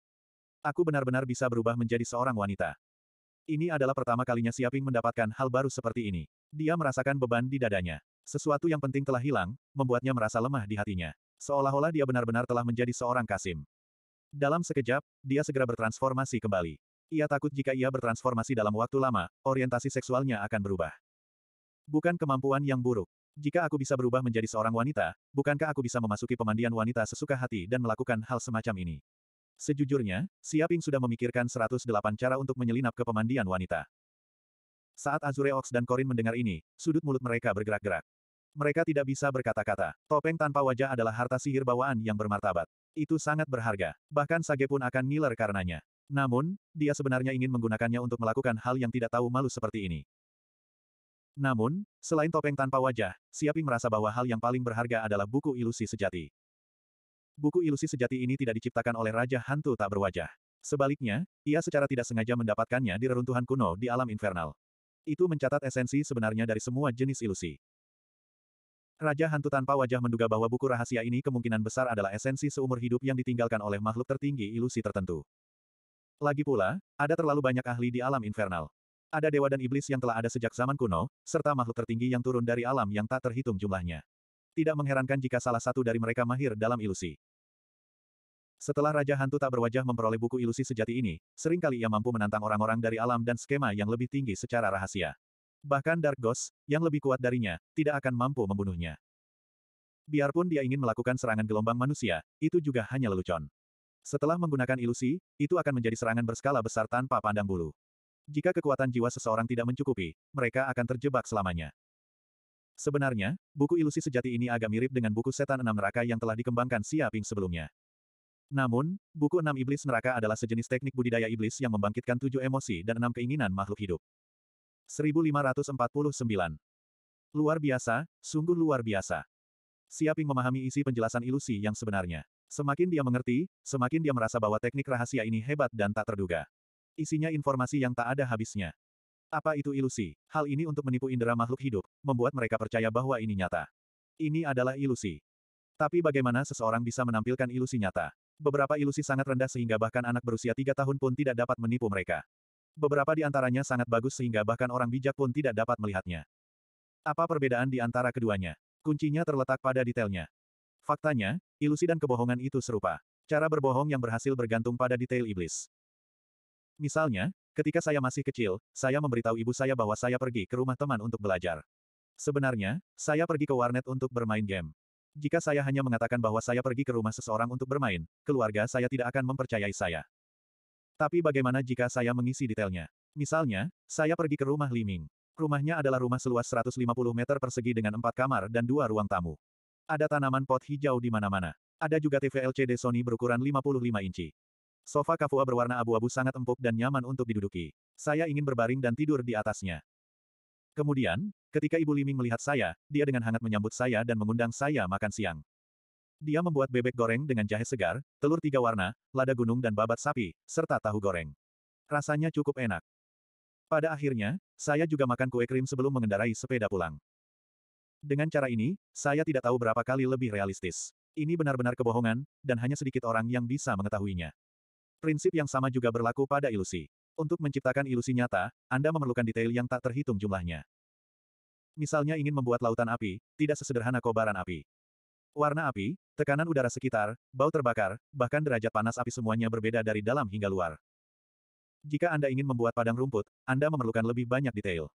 [SPEAKER 1] Aku benar-benar bisa berubah menjadi seorang wanita. Ini adalah pertama kalinya Siaping mendapatkan hal baru seperti ini. Dia merasakan beban di dadanya. Sesuatu yang penting telah hilang, membuatnya merasa lemah di hatinya. Seolah-olah dia benar-benar telah menjadi seorang Kasim. Dalam sekejap, dia segera bertransformasi kembali. Ia takut jika ia bertransformasi dalam waktu lama, orientasi seksualnya akan berubah. Bukan kemampuan yang buruk. Jika aku bisa berubah menjadi seorang wanita, bukankah aku bisa memasuki pemandian wanita sesuka hati dan melakukan hal semacam ini? Sejujurnya, Siaping sudah memikirkan 108 cara untuk menyelinap ke pemandian wanita. Saat Azure Ox dan Corin mendengar ini, sudut mulut mereka bergerak-gerak. Mereka tidak bisa berkata-kata. Topeng tanpa wajah adalah harta sihir bawaan yang bermartabat. Itu sangat berharga. Bahkan Sage pun akan ngiler karenanya. Namun, dia sebenarnya ingin menggunakannya untuk melakukan hal yang tidak tahu malu seperti ini. Namun, selain topeng tanpa wajah, Siaping merasa bahwa hal yang paling berharga adalah buku ilusi sejati. Buku ilusi sejati ini tidak diciptakan oleh Raja Hantu tak berwajah. Sebaliknya, ia secara tidak sengaja mendapatkannya di reruntuhan kuno di alam infernal. Itu mencatat esensi sebenarnya dari semua jenis ilusi. Raja Hantu tanpa wajah menduga bahwa buku rahasia ini kemungkinan besar adalah esensi seumur hidup yang ditinggalkan oleh makhluk tertinggi ilusi tertentu. Lagi pula, ada terlalu banyak ahli di alam infernal. Ada dewa dan iblis yang telah ada sejak zaman kuno, serta makhluk tertinggi yang turun dari alam yang tak terhitung jumlahnya. Tidak mengherankan jika salah satu dari mereka mahir dalam ilusi. Setelah Raja Hantu tak berwajah memperoleh buku ilusi sejati ini, seringkali ia mampu menantang orang-orang dari alam dan skema yang lebih tinggi secara rahasia. Bahkan Dark Ghost, yang lebih kuat darinya, tidak akan mampu membunuhnya. Biarpun dia ingin melakukan serangan gelombang manusia, itu juga hanya lelucon. Setelah menggunakan ilusi, itu akan menjadi serangan berskala besar tanpa pandang bulu. Jika kekuatan jiwa seseorang tidak mencukupi, mereka akan terjebak selamanya. Sebenarnya, buku ilusi sejati ini agak mirip dengan buku Setan Enam Neraka yang telah dikembangkan Siaping sebelumnya. Namun, buku Enam Iblis Neraka adalah sejenis teknik budidaya iblis yang membangkitkan tujuh emosi dan enam keinginan makhluk hidup. 1549. Luar biasa, sungguh luar biasa. Siaping memahami isi penjelasan ilusi yang sebenarnya. Semakin dia mengerti, semakin dia merasa bahwa teknik rahasia ini hebat dan tak terduga. Isinya informasi yang tak ada habisnya. Apa itu ilusi? Hal ini untuk menipu indera makhluk hidup, membuat mereka percaya bahwa ini nyata. Ini adalah ilusi. Tapi bagaimana seseorang bisa menampilkan ilusi nyata? Beberapa ilusi sangat rendah sehingga bahkan anak berusia tiga tahun pun tidak dapat menipu mereka. Beberapa di antaranya sangat bagus sehingga bahkan orang bijak pun tidak dapat melihatnya. Apa perbedaan di antara keduanya? Kuncinya terletak pada detailnya. Faktanya, ilusi dan kebohongan itu serupa. Cara berbohong yang berhasil bergantung pada detail iblis. Misalnya, ketika saya masih kecil, saya memberitahu ibu saya bahwa saya pergi ke rumah teman untuk belajar. Sebenarnya, saya pergi ke warnet untuk bermain game. Jika saya hanya mengatakan bahwa saya pergi ke rumah seseorang untuk bermain, keluarga saya tidak akan mempercayai saya. Tapi bagaimana jika saya mengisi detailnya? Misalnya, saya pergi ke rumah Liming. Rumahnya adalah rumah seluas 150 meter persegi dengan empat kamar dan dua ruang tamu. Ada tanaman pot hijau di mana-mana. Ada juga TV LCD Sony berukuran 55 inci. Sofa kafua berwarna abu-abu sangat empuk dan nyaman untuk diduduki. Saya ingin berbaring dan tidur di atasnya. Kemudian, ketika Ibu Liming melihat saya, dia dengan hangat menyambut saya dan mengundang saya makan siang. Dia membuat bebek goreng dengan jahe segar, telur tiga warna, lada gunung dan babat sapi, serta tahu goreng. Rasanya cukup enak. Pada akhirnya, saya juga makan kue krim sebelum mengendarai sepeda pulang. Dengan cara ini, saya tidak tahu berapa kali lebih realistis. Ini benar-benar kebohongan, dan hanya sedikit orang yang bisa mengetahuinya. Prinsip yang sama juga berlaku pada ilusi. Untuk menciptakan ilusi nyata, Anda memerlukan detail yang tak terhitung jumlahnya. Misalnya ingin membuat lautan api, tidak sesederhana kobaran api. Warna api, tekanan udara sekitar, bau terbakar, bahkan derajat panas api semuanya berbeda dari dalam hingga luar. Jika Anda ingin membuat padang rumput, Anda memerlukan lebih banyak detail.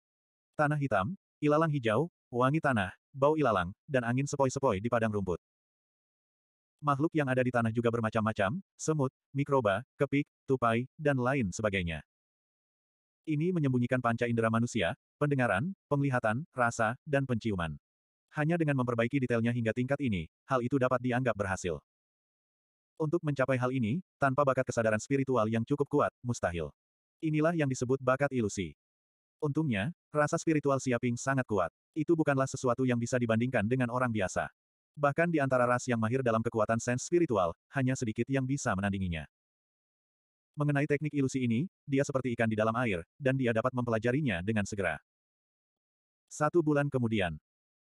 [SPEAKER 1] Tanah hitam, ilalang hijau, wangi tanah, bau ilalang, dan angin sepoi-sepoi di padang rumput. Makhluk yang ada di tanah juga bermacam-macam, semut, mikroba, kepik, tupai, dan lain sebagainya. Ini menyembunyikan panca indera manusia, pendengaran, penglihatan, rasa, dan penciuman. Hanya dengan memperbaiki detailnya hingga tingkat ini, hal itu dapat dianggap berhasil. Untuk mencapai hal ini, tanpa bakat kesadaran spiritual yang cukup kuat, mustahil. Inilah yang disebut bakat ilusi. Untungnya, rasa spiritual Siaping sangat kuat. Itu bukanlah sesuatu yang bisa dibandingkan dengan orang biasa. Bahkan di antara ras yang mahir dalam kekuatan sens spiritual, hanya sedikit yang bisa menandinginya. Mengenai teknik ilusi ini, dia seperti ikan di dalam air, dan dia dapat mempelajarinya dengan segera. Satu bulan kemudian,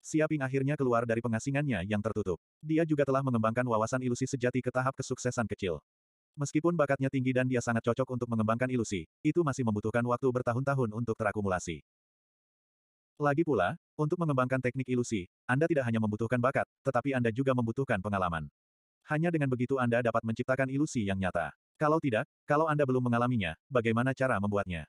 [SPEAKER 1] Siaping akhirnya keluar dari pengasingannya yang tertutup. Dia juga telah mengembangkan wawasan ilusi sejati ke tahap kesuksesan kecil. Meskipun bakatnya tinggi dan dia sangat cocok untuk mengembangkan ilusi, itu masih membutuhkan waktu bertahun-tahun untuk terakumulasi. Lagi pula, untuk mengembangkan teknik ilusi, Anda tidak hanya membutuhkan bakat, tetapi Anda juga membutuhkan pengalaman. Hanya dengan begitu Anda dapat menciptakan ilusi yang nyata. Kalau tidak, kalau Anda belum mengalaminya, bagaimana cara membuatnya?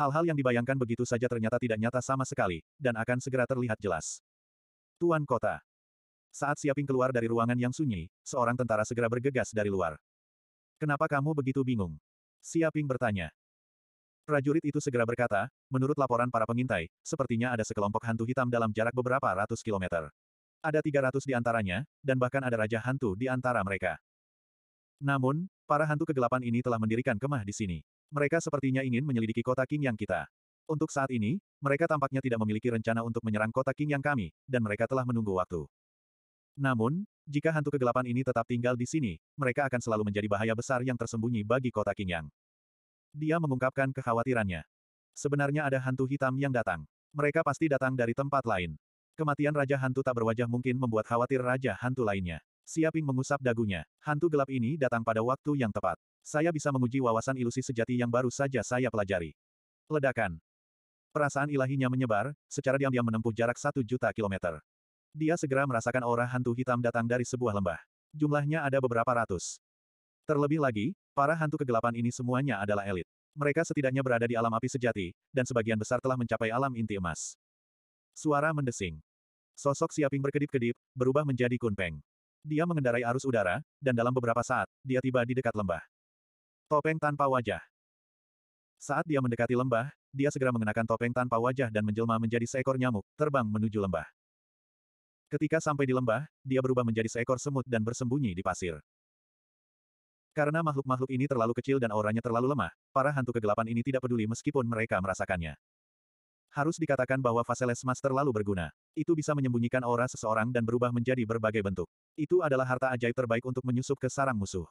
[SPEAKER 1] Hal-hal yang dibayangkan begitu saja ternyata tidak nyata sama sekali, dan akan segera terlihat jelas. Tuan Kota. Saat Siaping keluar dari ruangan yang sunyi, seorang tentara segera bergegas dari luar. Kenapa kamu begitu bingung? Siaping bertanya. Prajurit itu segera berkata, menurut laporan para pengintai, sepertinya ada sekelompok hantu hitam dalam jarak beberapa ratus kilometer. Ada 300 di antaranya, dan bahkan ada raja hantu di antara mereka. Namun, para hantu kegelapan ini telah mendirikan kemah di sini. Mereka sepertinya ingin menyelidiki kota King Yang kita. Untuk saat ini, mereka tampaknya tidak memiliki rencana untuk menyerang kota King Yang kami, dan mereka telah menunggu waktu. Namun, jika hantu kegelapan ini tetap tinggal di sini, mereka akan selalu menjadi bahaya besar yang tersembunyi bagi kota King Yang. Dia mengungkapkan kekhawatirannya. Sebenarnya ada hantu hitam yang datang. Mereka pasti datang dari tempat lain. Kematian Raja Hantu tak berwajah mungkin membuat khawatir Raja Hantu lainnya. Siaping mengusap dagunya. Hantu gelap ini datang pada waktu yang tepat. Saya bisa menguji wawasan ilusi sejati yang baru saja saya pelajari. Ledakan. Perasaan ilahinya menyebar, secara diam-diam menempuh jarak satu juta kilometer. Dia segera merasakan aura hantu hitam datang dari sebuah lembah. Jumlahnya ada beberapa ratus. Terlebih lagi, Para hantu kegelapan ini semuanya adalah elit. Mereka setidaknya berada di alam api sejati, dan sebagian besar telah mencapai alam inti emas. Suara mendesing. Sosok Siaping berkedip-kedip, berubah menjadi Kunpeng. Dia mengendarai arus udara, dan dalam beberapa saat, dia tiba di dekat lembah. Topeng tanpa wajah. Saat dia mendekati lembah, dia segera mengenakan topeng tanpa wajah dan menjelma menjadi seekor nyamuk, terbang menuju lembah. Ketika sampai di lembah, dia berubah menjadi seekor semut dan bersembunyi di pasir. Karena makhluk-makhluk ini terlalu kecil dan auranya terlalu lemah, para hantu kegelapan ini tidak peduli meskipun mereka merasakannya. Harus dikatakan bahwa Faseles Mas terlalu berguna. Itu bisa menyembunyikan aura seseorang dan berubah menjadi berbagai bentuk. Itu adalah harta ajaib terbaik untuk menyusup ke sarang musuh.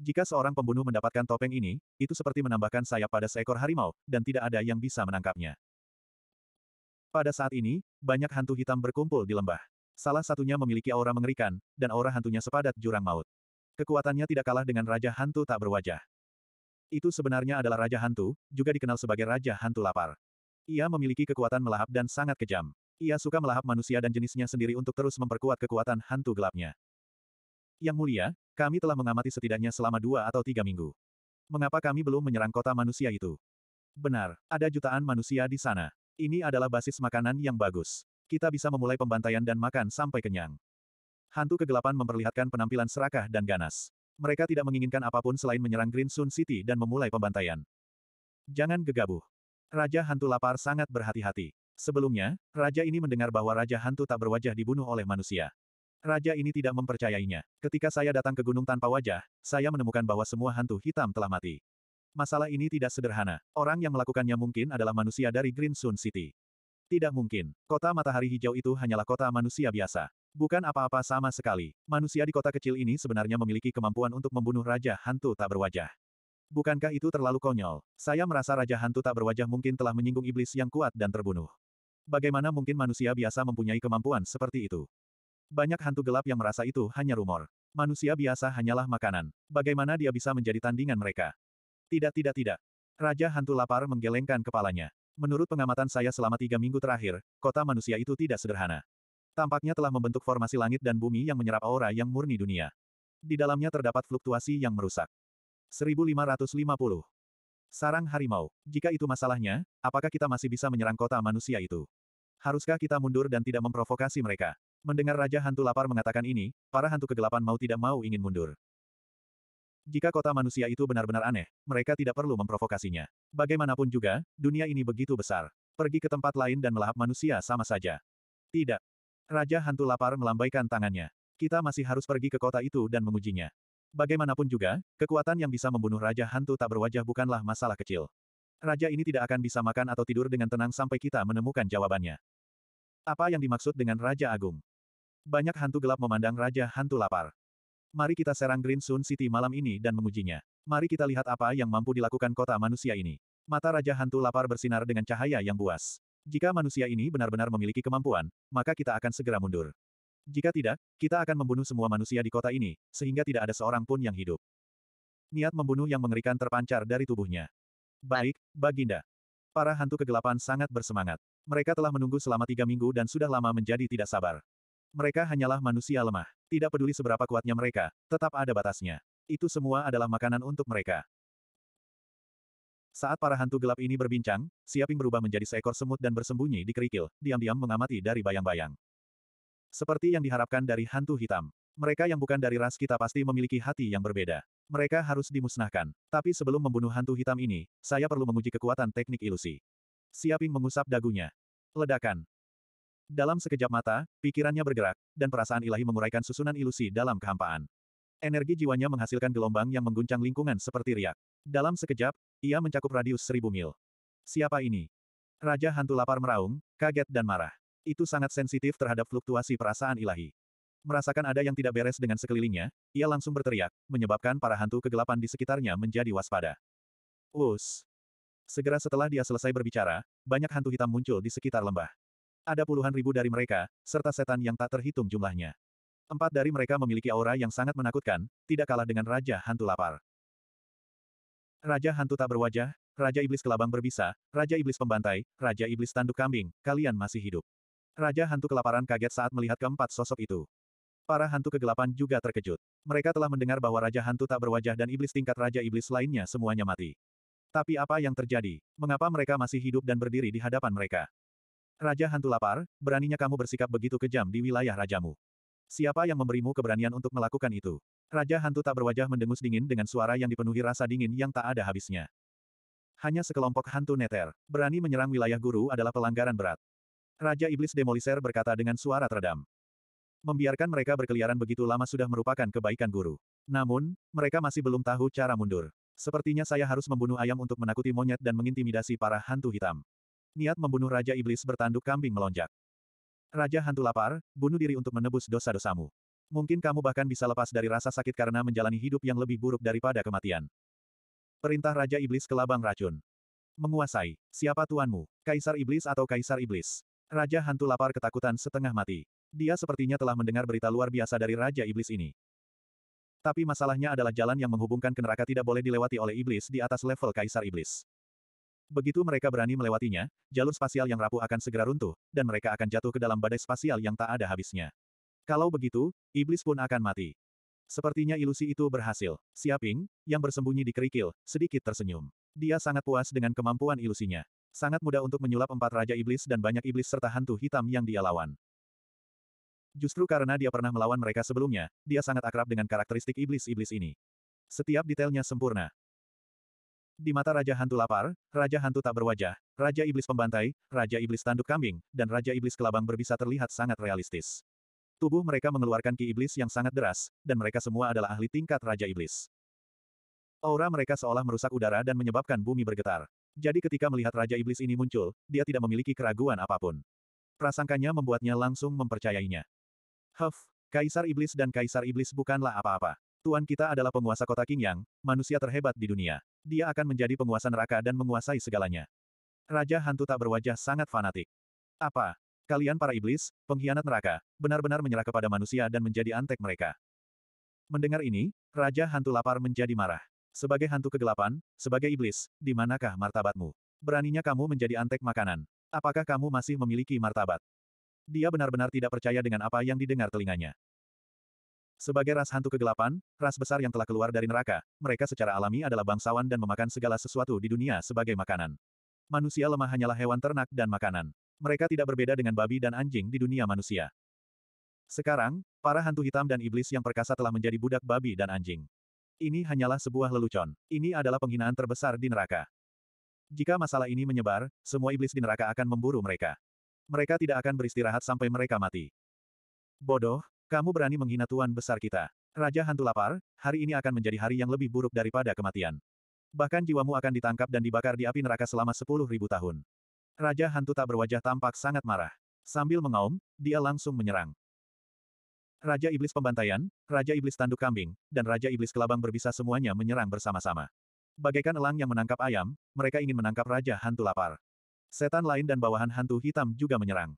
[SPEAKER 1] Jika seorang pembunuh mendapatkan topeng ini, itu seperti menambahkan sayap pada seekor harimau, dan tidak ada yang bisa menangkapnya. Pada saat ini, banyak hantu hitam berkumpul di lembah. Salah satunya memiliki aura mengerikan, dan aura hantunya sepadat jurang maut. Kekuatannya tidak kalah dengan Raja Hantu tak berwajah. Itu sebenarnya adalah Raja Hantu, juga dikenal sebagai Raja Hantu Lapar. Ia memiliki kekuatan melahap dan sangat kejam. Ia suka melahap manusia dan jenisnya sendiri untuk terus memperkuat kekuatan hantu gelapnya. Yang mulia, kami telah mengamati setidaknya selama dua atau tiga minggu. Mengapa kami belum menyerang kota manusia itu? Benar, ada jutaan manusia di sana. Ini adalah basis makanan yang bagus. Kita bisa memulai pembantaian dan makan sampai kenyang. Hantu kegelapan memperlihatkan penampilan serakah dan ganas. Mereka tidak menginginkan apapun selain menyerang Green Sun City dan memulai pembantaian. Jangan gegabah. Raja Hantu Lapar sangat berhati-hati. Sebelumnya, raja ini mendengar bahwa Raja Hantu tak berwajah dibunuh oleh manusia. Raja ini tidak mempercayainya. Ketika saya datang ke gunung tanpa wajah, saya menemukan bahwa semua hantu hitam telah mati. Masalah ini tidak sederhana. Orang yang melakukannya mungkin adalah manusia dari Green Sun City. Tidak mungkin. Kota matahari hijau itu hanyalah kota manusia biasa. Bukan apa-apa sama sekali. Manusia di kota kecil ini sebenarnya memiliki kemampuan untuk membunuh Raja Hantu tak berwajah. Bukankah itu terlalu konyol? Saya merasa Raja Hantu tak berwajah mungkin telah menyinggung iblis yang kuat dan terbunuh. Bagaimana mungkin manusia biasa mempunyai kemampuan seperti itu? Banyak hantu gelap yang merasa itu hanya rumor. Manusia biasa hanyalah makanan. Bagaimana dia bisa menjadi tandingan mereka? Tidak tidak tidak. Raja Hantu Lapar menggelengkan kepalanya. Menurut pengamatan saya selama tiga minggu terakhir, kota manusia itu tidak sederhana. Tampaknya telah membentuk formasi langit dan bumi yang menyerap aura yang murni dunia. Di dalamnya terdapat fluktuasi yang merusak. 1550. Sarang harimau. Jika itu masalahnya, apakah kita masih bisa menyerang kota manusia itu? Haruskah kita mundur dan tidak memprovokasi mereka? Mendengar Raja Hantu Lapar mengatakan ini, para hantu kegelapan mau tidak mau ingin mundur. Jika kota manusia itu benar-benar aneh, mereka tidak perlu memprovokasinya. Bagaimanapun juga, dunia ini begitu besar. Pergi ke tempat lain dan melahap manusia sama saja. Tidak, Raja Hantu Lapar melambaikan tangannya. Kita masih harus pergi ke kota itu dan mengujinya. Bagaimanapun juga, kekuatan yang bisa membunuh Raja Hantu tak berwajah bukanlah masalah kecil. Raja ini tidak akan bisa makan atau tidur dengan tenang sampai kita menemukan jawabannya. Apa yang dimaksud dengan Raja Agung? Banyak hantu gelap memandang Raja Hantu Lapar. Mari kita serang Green Sun City malam ini dan mengujinya. Mari kita lihat apa yang mampu dilakukan kota manusia ini. Mata Raja Hantu Lapar bersinar dengan cahaya yang buas. Jika manusia ini benar-benar memiliki kemampuan, maka kita akan segera mundur. Jika tidak, kita akan membunuh semua manusia di kota ini, sehingga tidak ada seorang pun yang hidup. Niat membunuh yang mengerikan terpancar dari tubuhnya. Baik, Baginda. Para hantu kegelapan sangat bersemangat. Mereka telah menunggu selama tiga minggu dan sudah lama menjadi tidak sabar. Mereka hanyalah manusia lemah. Tidak peduli seberapa kuatnya mereka, tetap ada batasnya. Itu semua adalah makanan untuk mereka. Saat para hantu gelap ini berbincang, Siaping berubah menjadi seekor semut dan bersembunyi di kerikil, diam-diam mengamati dari bayang-bayang. Seperti yang diharapkan dari hantu hitam. Mereka yang bukan dari ras kita pasti memiliki hati yang berbeda. Mereka harus dimusnahkan. Tapi sebelum membunuh hantu hitam ini, saya perlu menguji kekuatan teknik ilusi. Siaping mengusap dagunya. Ledakan. Dalam sekejap mata, pikirannya bergerak, dan perasaan ilahi menguraikan susunan ilusi dalam kehampaan. Energi jiwanya menghasilkan gelombang yang mengguncang lingkungan seperti riak. Dalam sekejap, ia mencakup radius seribu mil. Siapa ini? Raja hantu lapar meraung, kaget dan marah. Itu sangat sensitif terhadap fluktuasi perasaan ilahi. Merasakan ada yang tidak beres dengan sekelilingnya, ia langsung berteriak, menyebabkan para hantu kegelapan di sekitarnya menjadi waspada. Us. Segera setelah dia selesai berbicara, banyak hantu hitam muncul di sekitar lembah. Ada puluhan ribu dari mereka, serta setan yang tak terhitung jumlahnya. Empat dari mereka memiliki aura yang sangat menakutkan, tidak kalah dengan Raja Hantu Lapar. Raja hantu tak berwajah, Raja Iblis kelabang berbisa, Raja Iblis pembantai, Raja Iblis tanduk kambing, kalian masih hidup. Raja hantu kelaparan kaget saat melihat keempat sosok itu. Para hantu kegelapan juga terkejut. Mereka telah mendengar bahwa Raja hantu tak berwajah dan iblis tingkat Raja Iblis lainnya semuanya mati. Tapi apa yang terjadi? Mengapa mereka masih hidup dan berdiri di hadapan mereka? Raja hantu lapar, beraninya kamu bersikap begitu kejam di wilayah rajamu. Siapa yang memberimu keberanian untuk melakukan itu? Raja hantu tak berwajah mendengus dingin dengan suara yang dipenuhi rasa dingin yang tak ada habisnya. Hanya sekelompok hantu neter, berani menyerang wilayah guru adalah pelanggaran berat. Raja Iblis Demoliser berkata dengan suara teredam. Membiarkan mereka berkeliaran begitu lama sudah merupakan kebaikan guru. Namun, mereka masih belum tahu cara mundur. Sepertinya saya harus membunuh ayam untuk menakuti monyet dan mengintimidasi para hantu hitam. Niat membunuh Raja Iblis bertanduk kambing melonjak. Raja hantu lapar, bunuh diri untuk menebus dosa-dosamu. Mungkin kamu bahkan bisa lepas dari rasa sakit karena menjalani hidup yang lebih buruk daripada kematian. Perintah Raja Iblis ke Labang Racun. Menguasai. Siapa tuanmu? Kaisar Iblis atau Kaisar Iblis? Raja Hantu lapar ketakutan setengah mati. Dia sepertinya telah mendengar berita luar biasa dari Raja Iblis ini. Tapi masalahnya adalah jalan yang menghubungkan ke neraka tidak boleh dilewati oleh Iblis di atas level Kaisar Iblis. Begitu mereka berani melewatinya, jalur spasial yang rapuh akan segera runtuh, dan mereka akan jatuh ke dalam badai spasial yang tak ada habisnya. Kalau begitu, iblis pun akan mati. Sepertinya ilusi itu berhasil. Siaping, yang bersembunyi di kerikil, sedikit tersenyum. Dia sangat puas dengan kemampuan ilusinya. Sangat mudah untuk menyulap empat raja iblis dan banyak iblis serta hantu hitam yang dia lawan. Justru karena dia pernah melawan mereka sebelumnya, dia sangat akrab dengan karakteristik iblis-iblis ini. Setiap detailnya sempurna. Di mata Raja Hantu Lapar, Raja Hantu Tak Berwajah, Raja Iblis Pembantai, Raja Iblis Tanduk Kambing, dan Raja Iblis Kelabang berbisa terlihat sangat realistis. Tubuh mereka mengeluarkan ki iblis yang sangat deras, dan mereka semua adalah ahli tingkat Raja Iblis. Aura mereka seolah merusak udara dan menyebabkan bumi bergetar. Jadi ketika melihat Raja Iblis ini muncul, dia tidak memiliki keraguan apapun. Prasangkanya membuatnya langsung mempercayainya. Huff, Kaisar Iblis dan Kaisar Iblis bukanlah apa-apa. Tuan kita adalah penguasa kota King Yang, manusia terhebat di dunia. Dia akan menjadi penguasa neraka dan menguasai segalanya. Raja hantu tak berwajah sangat fanatik. Apa, Kalian para iblis, pengkhianat neraka, benar-benar menyerah kepada manusia dan menjadi antek mereka. Mendengar ini, Raja Hantu Lapar menjadi marah. Sebagai hantu kegelapan, sebagai iblis, di manakah martabatmu? Beraninya kamu menjadi antek makanan. Apakah kamu masih memiliki martabat? Dia benar-benar tidak percaya dengan apa yang didengar telinganya. Sebagai ras hantu kegelapan, ras besar yang telah keluar dari neraka, mereka secara alami adalah bangsawan dan memakan segala sesuatu di dunia sebagai makanan. Manusia lemah hanyalah hewan ternak dan makanan. Mereka tidak berbeda dengan babi dan anjing di dunia manusia. Sekarang, para hantu hitam dan iblis yang perkasa telah menjadi budak babi dan anjing. Ini hanyalah sebuah lelucon. Ini adalah penghinaan terbesar di neraka. Jika masalah ini menyebar, semua iblis di neraka akan memburu mereka. Mereka tidak akan beristirahat sampai mereka mati. Bodoh, kamu berani menghina tuan besar kita. Raja Hantu Lapar, hari ini akan menjadi hari yang lebih buruk daripada kematian. Bahkan jiwamu akan ditangkap dan dibakar di api neraka selama sepuluh ribu tahun. Raja hantu tak berwajah tampak sangat marah. Sambil mengaum, dia langsung menyerang. Raja Iblis Pembantaian, Raja Iblis Tanduk Kambing, dan Raja Iblis Kelabang berbisa semuanya menyerang bersama-sama. Bagaikan elang yang menangkap ayam, mereka ingin menangkap Raja Hantu Lapar. Setan lain dan bawahan hantu hitam juga menyerang.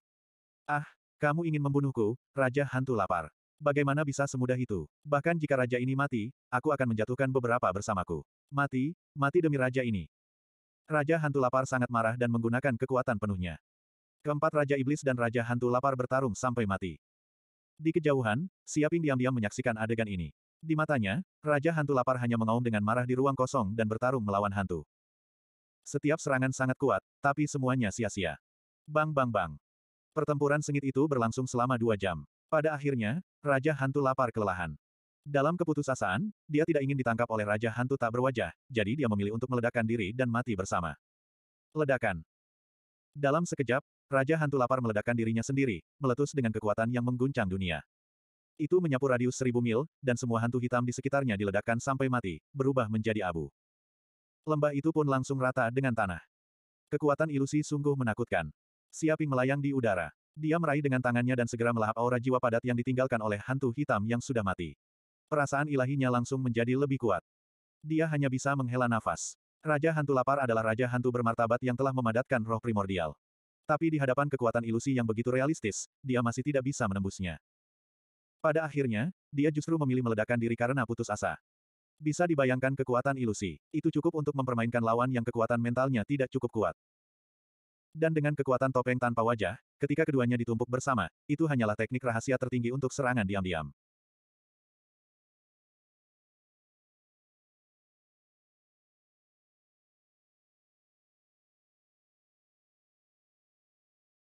[SPEAKER 1] Ah, kamu ingin membunuhku, Raja Hantu Lapar. Bagaimana bisa semudah itu? Bahkan jika raja ini mati, aku akan menjatuhkan beberapa bersamaku. Mati, mati demi raja ini. Raja Hantu Lapar sangat marah dan menggunakan kekuatan penuhnya. Keempat Raja Iblis dan Raja Hantu Lapar bertarung sampai mati. Di kejauhan, Siaping diam-diam menyaksikan adegan ini. Di matanya, Raja Hantu Lapar hanya mengaum dengan marah di ruang kosong dan bertarung melawan hantu. Setiap serangan sangat kuat, tapi semuanya sia-sia. Bang bang bang. Pertempuran sengit itu berlangsung selama dua jam. Pada akhirnya, Raja Hantu Lapar kelelahan. Dalam keputusasaan, dia tidak ingin ditangkap oleh Raja Hantu Tak Berwajah, jadi dia memilih untuk meledakkan diri dan mati bersama. Ledakan. Dalam sekejap, Raja Hantu Lapar meledakkan dirinya sendiri, meletus dengan kekuatan yang mengguncang dunia. Itu menyapu radius seribu mil, dan semua hantu hitam di sekitarnya diledakkan sampai mati, berubah menjadi abu. Lembah itu pun langsung rata dengan tanah. Kekuatan ilusi sungguh menakutkan. Siaping melayang di udara. Dia meraih dengan tangannya dan segera melahap aura jiwa padat yang ditinggalkan oleh hantu hitam yang sudah mati. Perasaan ilahinya langsung menjadi lebih kuat. Dia hanya bisa menghela nafas. Raja Hantu Lapar adalah Raja Hantu bermartabat yang telah memadatkan roh primordial. Tapi di hadapan kekuatan ilusi yang begitu realistis, dia masih tidak bisa menembusnya. Pada akhirnya, dia justru memilih meledakkan diri karena putus asa. Bisa dibayangkan kekuatan ilusi, itu cukup untuk mempermainkan lawan yang kekuatan mentalnya tidak cukup kuat. Dan dengan kekuatan topeng tanpa wajah, ketika keduanya ditumpuk bersama, itu hanyalah teknik rahasia tertinggi untuk serangan diam-diam.